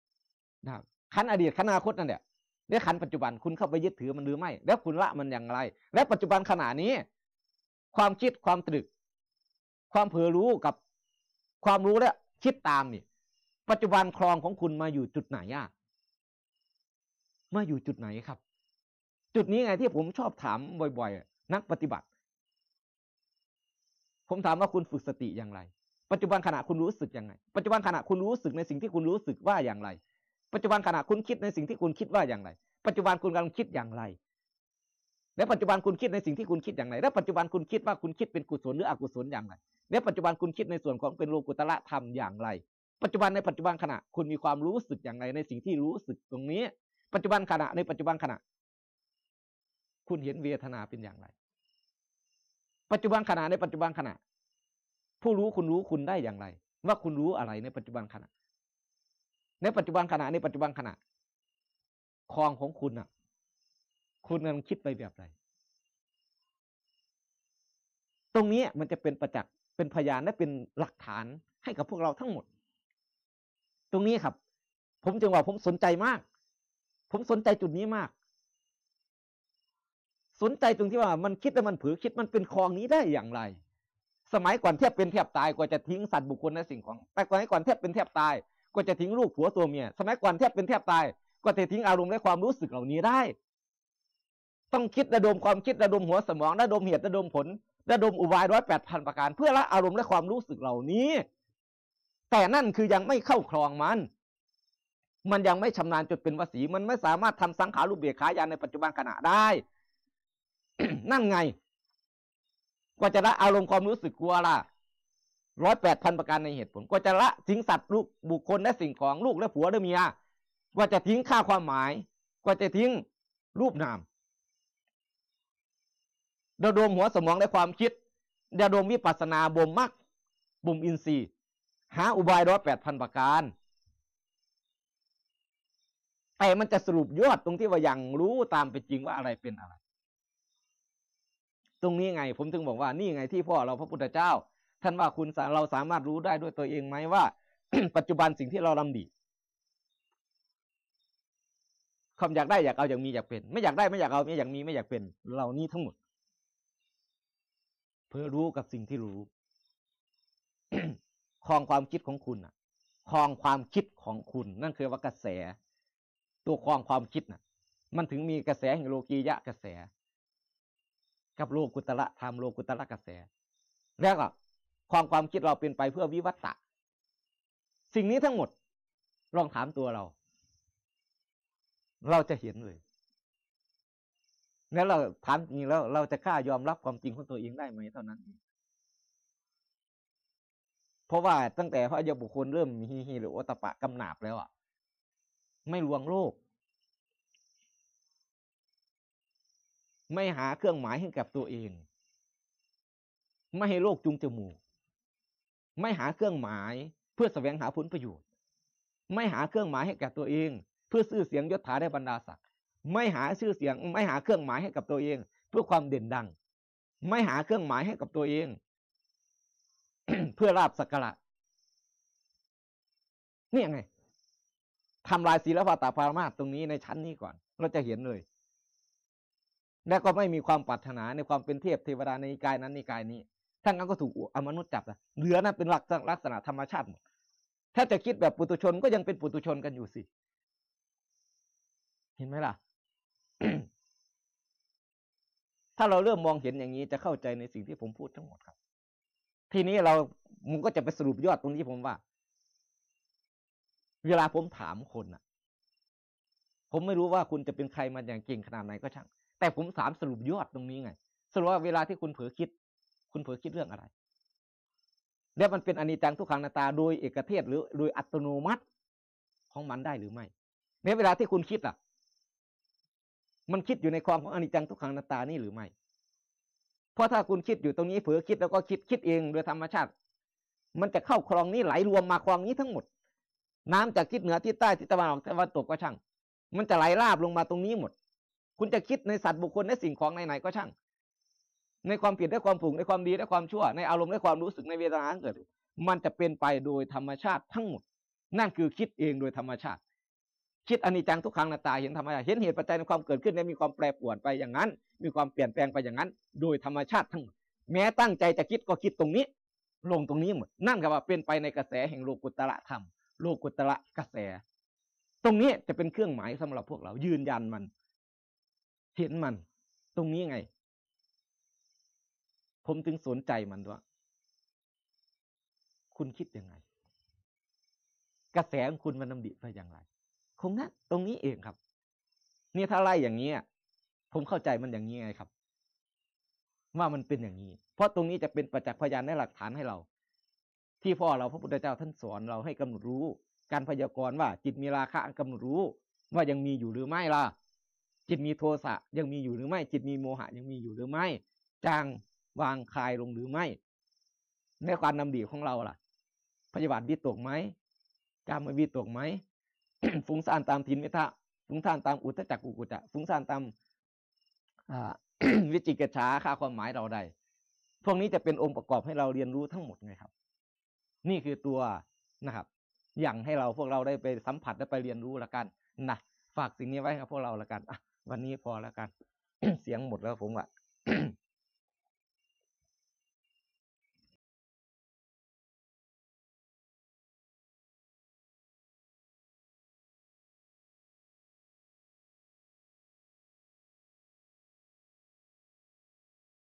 ๆนะครับขันอดีตขันอนาคตนั่นแหละแล้วขันปัจจุบันคุณเข้าไปยึดถือมันหรือไม่ แล้วคุณละมันอย่างไร และปัจจุบันขณะนี้ความคิดความตรึกความเผ่อรู้กับความรู้และคิดตามนี่ปัจจุบันครองของคุณมาอยู่จุดไหนอะมาอยู่จุดไหนครับ จุดนี้ไงที่ผมชอบถามบ่อยๆนักปฏิบัติผมถามว่าคุณฝึกสติอย่างไร ปัจจุบันขณะคุณรู้สึกยังไงปัจจุบันขณะคุณรู้สึกในสิ่งที่คุณรู้สึกว่าอย่างไร ปัจจุบันขณะคุณคิดในสิ่งที่คุณคิดว่าอย่างไร ปัจจุบันคุณกำลังคิดอย่างไรและปัจจุบันคุณคิดในสิ่งที่คุณคิดอย่างไร และปัจจุบันคุณคิดว่าคุณคิดเป็นกุศลหรืออกุศลอย่างไร และปัจจุบันคุณคิดในส่วนของเป็นโลกุตละธรรมอย่างไร ปัจจุบันในปัจจุบันขณะคุณมีความรู้สึกอย่างไรในสิ่งที่รู้สึกตรงนี้ ปัจจุบันขณะในปัจจุบันขณะ คุณเห็นเวทนาเป็นอย่างไรปัจจุบันขณะในปัจจุบันขณะผู้รู้คุณรู้คุณได้อย่างไร ว่าคุณรู้อะไรในปัจจุบันขณะ ในปัจจุบันขณะในปัจจุบันขณะคลองของคุณอ่ะ คุณกำลังคิดไปแบบไรตรงนี้มันจะเป็นประจักษ์เป็นพยานและเป็นหลักฐานให้กับพวกเราทั้งหมด ตรงนี้ครับผมจึงว่าผมสนใจมาก ผมสนใจจุดนี้มากสนใจตรงที่ว่ามันคิดแต่มันผือคิดมันเป็นคลองนี้ได้อย่างไร สมัยก่อนแทบเป็นแทบตายกว่าจะทิ้งสัตว์บุคคลและสิ่งของแต่ก่อน้ก่อนแทบเป็นแทบตายกว่าจะทิ้งลูกผัวตัวเมียสมัยก่อนแทบเป็นแทบตายกว่าจะทิ้งอารมณ์และความรู้สึกเหล่านี้ได้ ต้องคิดระดมความคิดระดมหัวสมอง ระดมเหตุระดมผลระดมอุบายร้อยแปดพันประการ เพื่อละอารมณ์และความรู้สึกเหล่านี้ แต่นั่นคือยังไม่เข้าคลองมัน มันยังไม่ชำนาญจดเป็นวสี มันไม่สามารถทำสังขารูปเบียขายาในปัจจุบันขณะได้นั่นไง กว่าจะละอารมณ์ความรู้สึกกลัวล่ะร้อยแปดพันประการในเหตุผล กว่าจะละ ทิ้งสัตว์ลูกบุคคลและสิ่งของลูกและผัวและเมียกว่าจะทิ้งค่าความหมาย กว่าจะทิ้งรูปนามเราดมหัวสมองและความคิดเราดมวิปัสนาบ่มมักบ่มอินทรีย์ หาอุบายร้อยแปดพันประการ แต่มันจะสรุปยอดตรงที่ว่ายังรู้ตามเป็นจริงว่าอะไรเป็นอะไรตรงนี้ไงผมถึงบอกว่านี่ไงที่พ่อเราพระพุทธเจ้า ท่านว่าคุณเราสามารถรู้ได้ด้วยตัวเองไหมว่าปัจจุบันสิ่งที่เราลำดีความอยากได้อยากเอาอยากมีอยากเป็น ไม่อยากได้ไม่อยากเอาไม่อยากมีไม่อยากเป็นเหล่านี้ทั้งหมด เพื่อรู้กับสิ่งที่รู้คลองความคิดของคุณอ่ะคลองความคิดของคุณนั่นคือว่ากระแส ตัวคลองความคิดน่ะ มันถึงมีกระแสแห่งโลกียะกระแสกับโลกุตระธรรมโลกุตระกระแส แล้วก็ความความคิดเราเป็นไปเพื่อวิวัตตะ สิ่งนี้ทั้งหมด ลองถามตัวเรา เราจะเห็นเลยแล้วเราถามจริงแล้ว เราจะกล้ายอมรับความจริงของตัวเองได้ไหมเท่านั้นเพราะว่าตั้งแต่พระยาบุคคลเริ่มมีฮหรอโอตปะกำหนาบแล้วอ่ะไม่ลวงโลกไม่หาเครื่องหมายให้กับตัวเอง ไม่ให้โรคจุงจมูก ไม่หาเครื่องหมายเพื่อแสวงหาผลประโยชน์ ไม่หาเครื่องหมายให้กับตัวเอง เพื่อชื่อเสียงยศถาได้บรรดาศักดิ์ไม่หาชื่อเสียง ไม่หาเครื่องหมายให้กับตัวเอง เพื่อความเด่นดัง ไม่หาเครื่องหมายให้กับตัวเอง เพื่อลาบสักการะนี่ยไงทำลายศีลปตาพามาตตรงนี้ในชั้นนี้ก่อน เราจะเห็นเลยและก็ไม่มีความปรารถนาในความเป็นเทพเทวดา ในกายนั้นในกายนี้ทั้งนั้นก็ถูกอมนุษย์จับละเหลือนะเป็นหลักลักษณะธรรมชาติหมดถ้าจะคิดแบบปุตุชนก็ยังเป็นปุตุชนกันอยู่สิ เห็นไหมล่ะ ถ้าเราเริ่มมองเห็นอย่างนี้ จะเข้าใจในสิ่งที่ผมพูดทั้งหมดครับ ทีนี้เรามันก็จะไปสรุปยอดตรงนี้ผมว่า เวลาผมถามคนอะผมไม่รู้ว่าคุณจะเป็นใครมาอย่างเก่งขนาดไหนก็ช่างแต่ผมถามสรุปยอดตรงนี้ไงสรุปว่าเวลาที่คุณเผลอคิด คุณเผลอคิดเรื่องอะไร แล้วมันเป็นอนิจจังทุกขังนาตาโดย เอกเทศหรือโดยอัตโนมัติของมันได้หรือไม่ในเวลาที่คุณคิดล่ะ มันคิดอยู่ในความของอนิจจังทุกขังนาตานี่หรือไม่เพราะถ้าคุณคิดอยู่ตรงนี้เผลอคิดแล้วก็คิดคิดเองโดยธรรมชาติ มันจะเข้าคลองนี้ไหลรวมมาคลองนี้ทั้งหมด น้ำจากทิศเหนือทิศใต้ทิศตะวันออกตะวันตกก็ช่างมันจะไหลราบลงมาตรงนี้หมดคุณจะคิดในสัตว์บุคคลในสิ่งของไหนๆก็ช่าง ในความผิดและความผูกในความดีและความชั่ว ในอารมณ์และความรู้สึกในเวทนาเกิดมันจะเป็นไปโดยธรรมชาติทั้งหมด นั่นคือคิดเองโดยธรรมชาติ คิดอนิจจังทุกครั้งนาตา เห็นธรรมชาติเห็นเหตุปัจจัยในความเกิดขึ้นในมีความแปรปรวนไปอย่างนั้น มีความเปลี่ยนแปลงไปอย่างนั้น โดยธรรมชาติทั้งหมด แม้ตั้งใจจะคิดก็คิดตรงนี้ ลงตรงนี้หมด นั่นก็ว่าเป็นไปในกระแสแห่งโลกุตระธรรม โลกุตระกระแส ตรงนี้จะเป็นเครื่องหมายสำหรับพวกเรา ยืนยันมันเห็นมันตรงนี้ไง ผมจึงสนใจมันว่าคุณคิดยังไง กระแสของคุณมันนำดิไปอย่างไรคงนั้นตรงนี้เองครับ เนี่ยถ้าไล่อย่างนี้ผมเข้าใจมันอย่างนี้ไง ครับ ว่ามันเป็นอย่างนี้ เพราะตรงนี้จะเป็นประจักษ์พยานในหลักฐานให้เรา ที่พ่อเราพระพุทธเจ้าท่านสอนเราให้กำหนดรู้ การพยากรณ์ว่าจิตมีราคะกำหนดรู้ว่ายังมีอยู่หรือไม่ล่ะจิตมีโทสะยังมีอยู่หรือไม่ จิตมีโมหะยังมีอยู่หรือไม่จางวางคลายลงหรือไม่ ในความนำดีของเราล่ะพยาบาทวิตกไหมกามวิตกไหมฟุ้งซ่านตามทินเมทะฟุ้งซ่านตามอุตจักกุกุจะฟุ้งซ่านตามวิจิกิจฉาค่าความหมายเราใดพวกนี้จะเป็นองค์ประกอบให้เราเรียนรู้ทั้งหมดไงครับ นี่คือตัวนะครับ อย่างให้เราพวกเราได้ไปสัมผัสและไปเรียนรู้ละกันนะฝากสิ่งนี้ไว้รับ พวกเราละกันอ่ะวันนี้พอแล้วกัน เสียงหมดแล้วผมอะ่ะ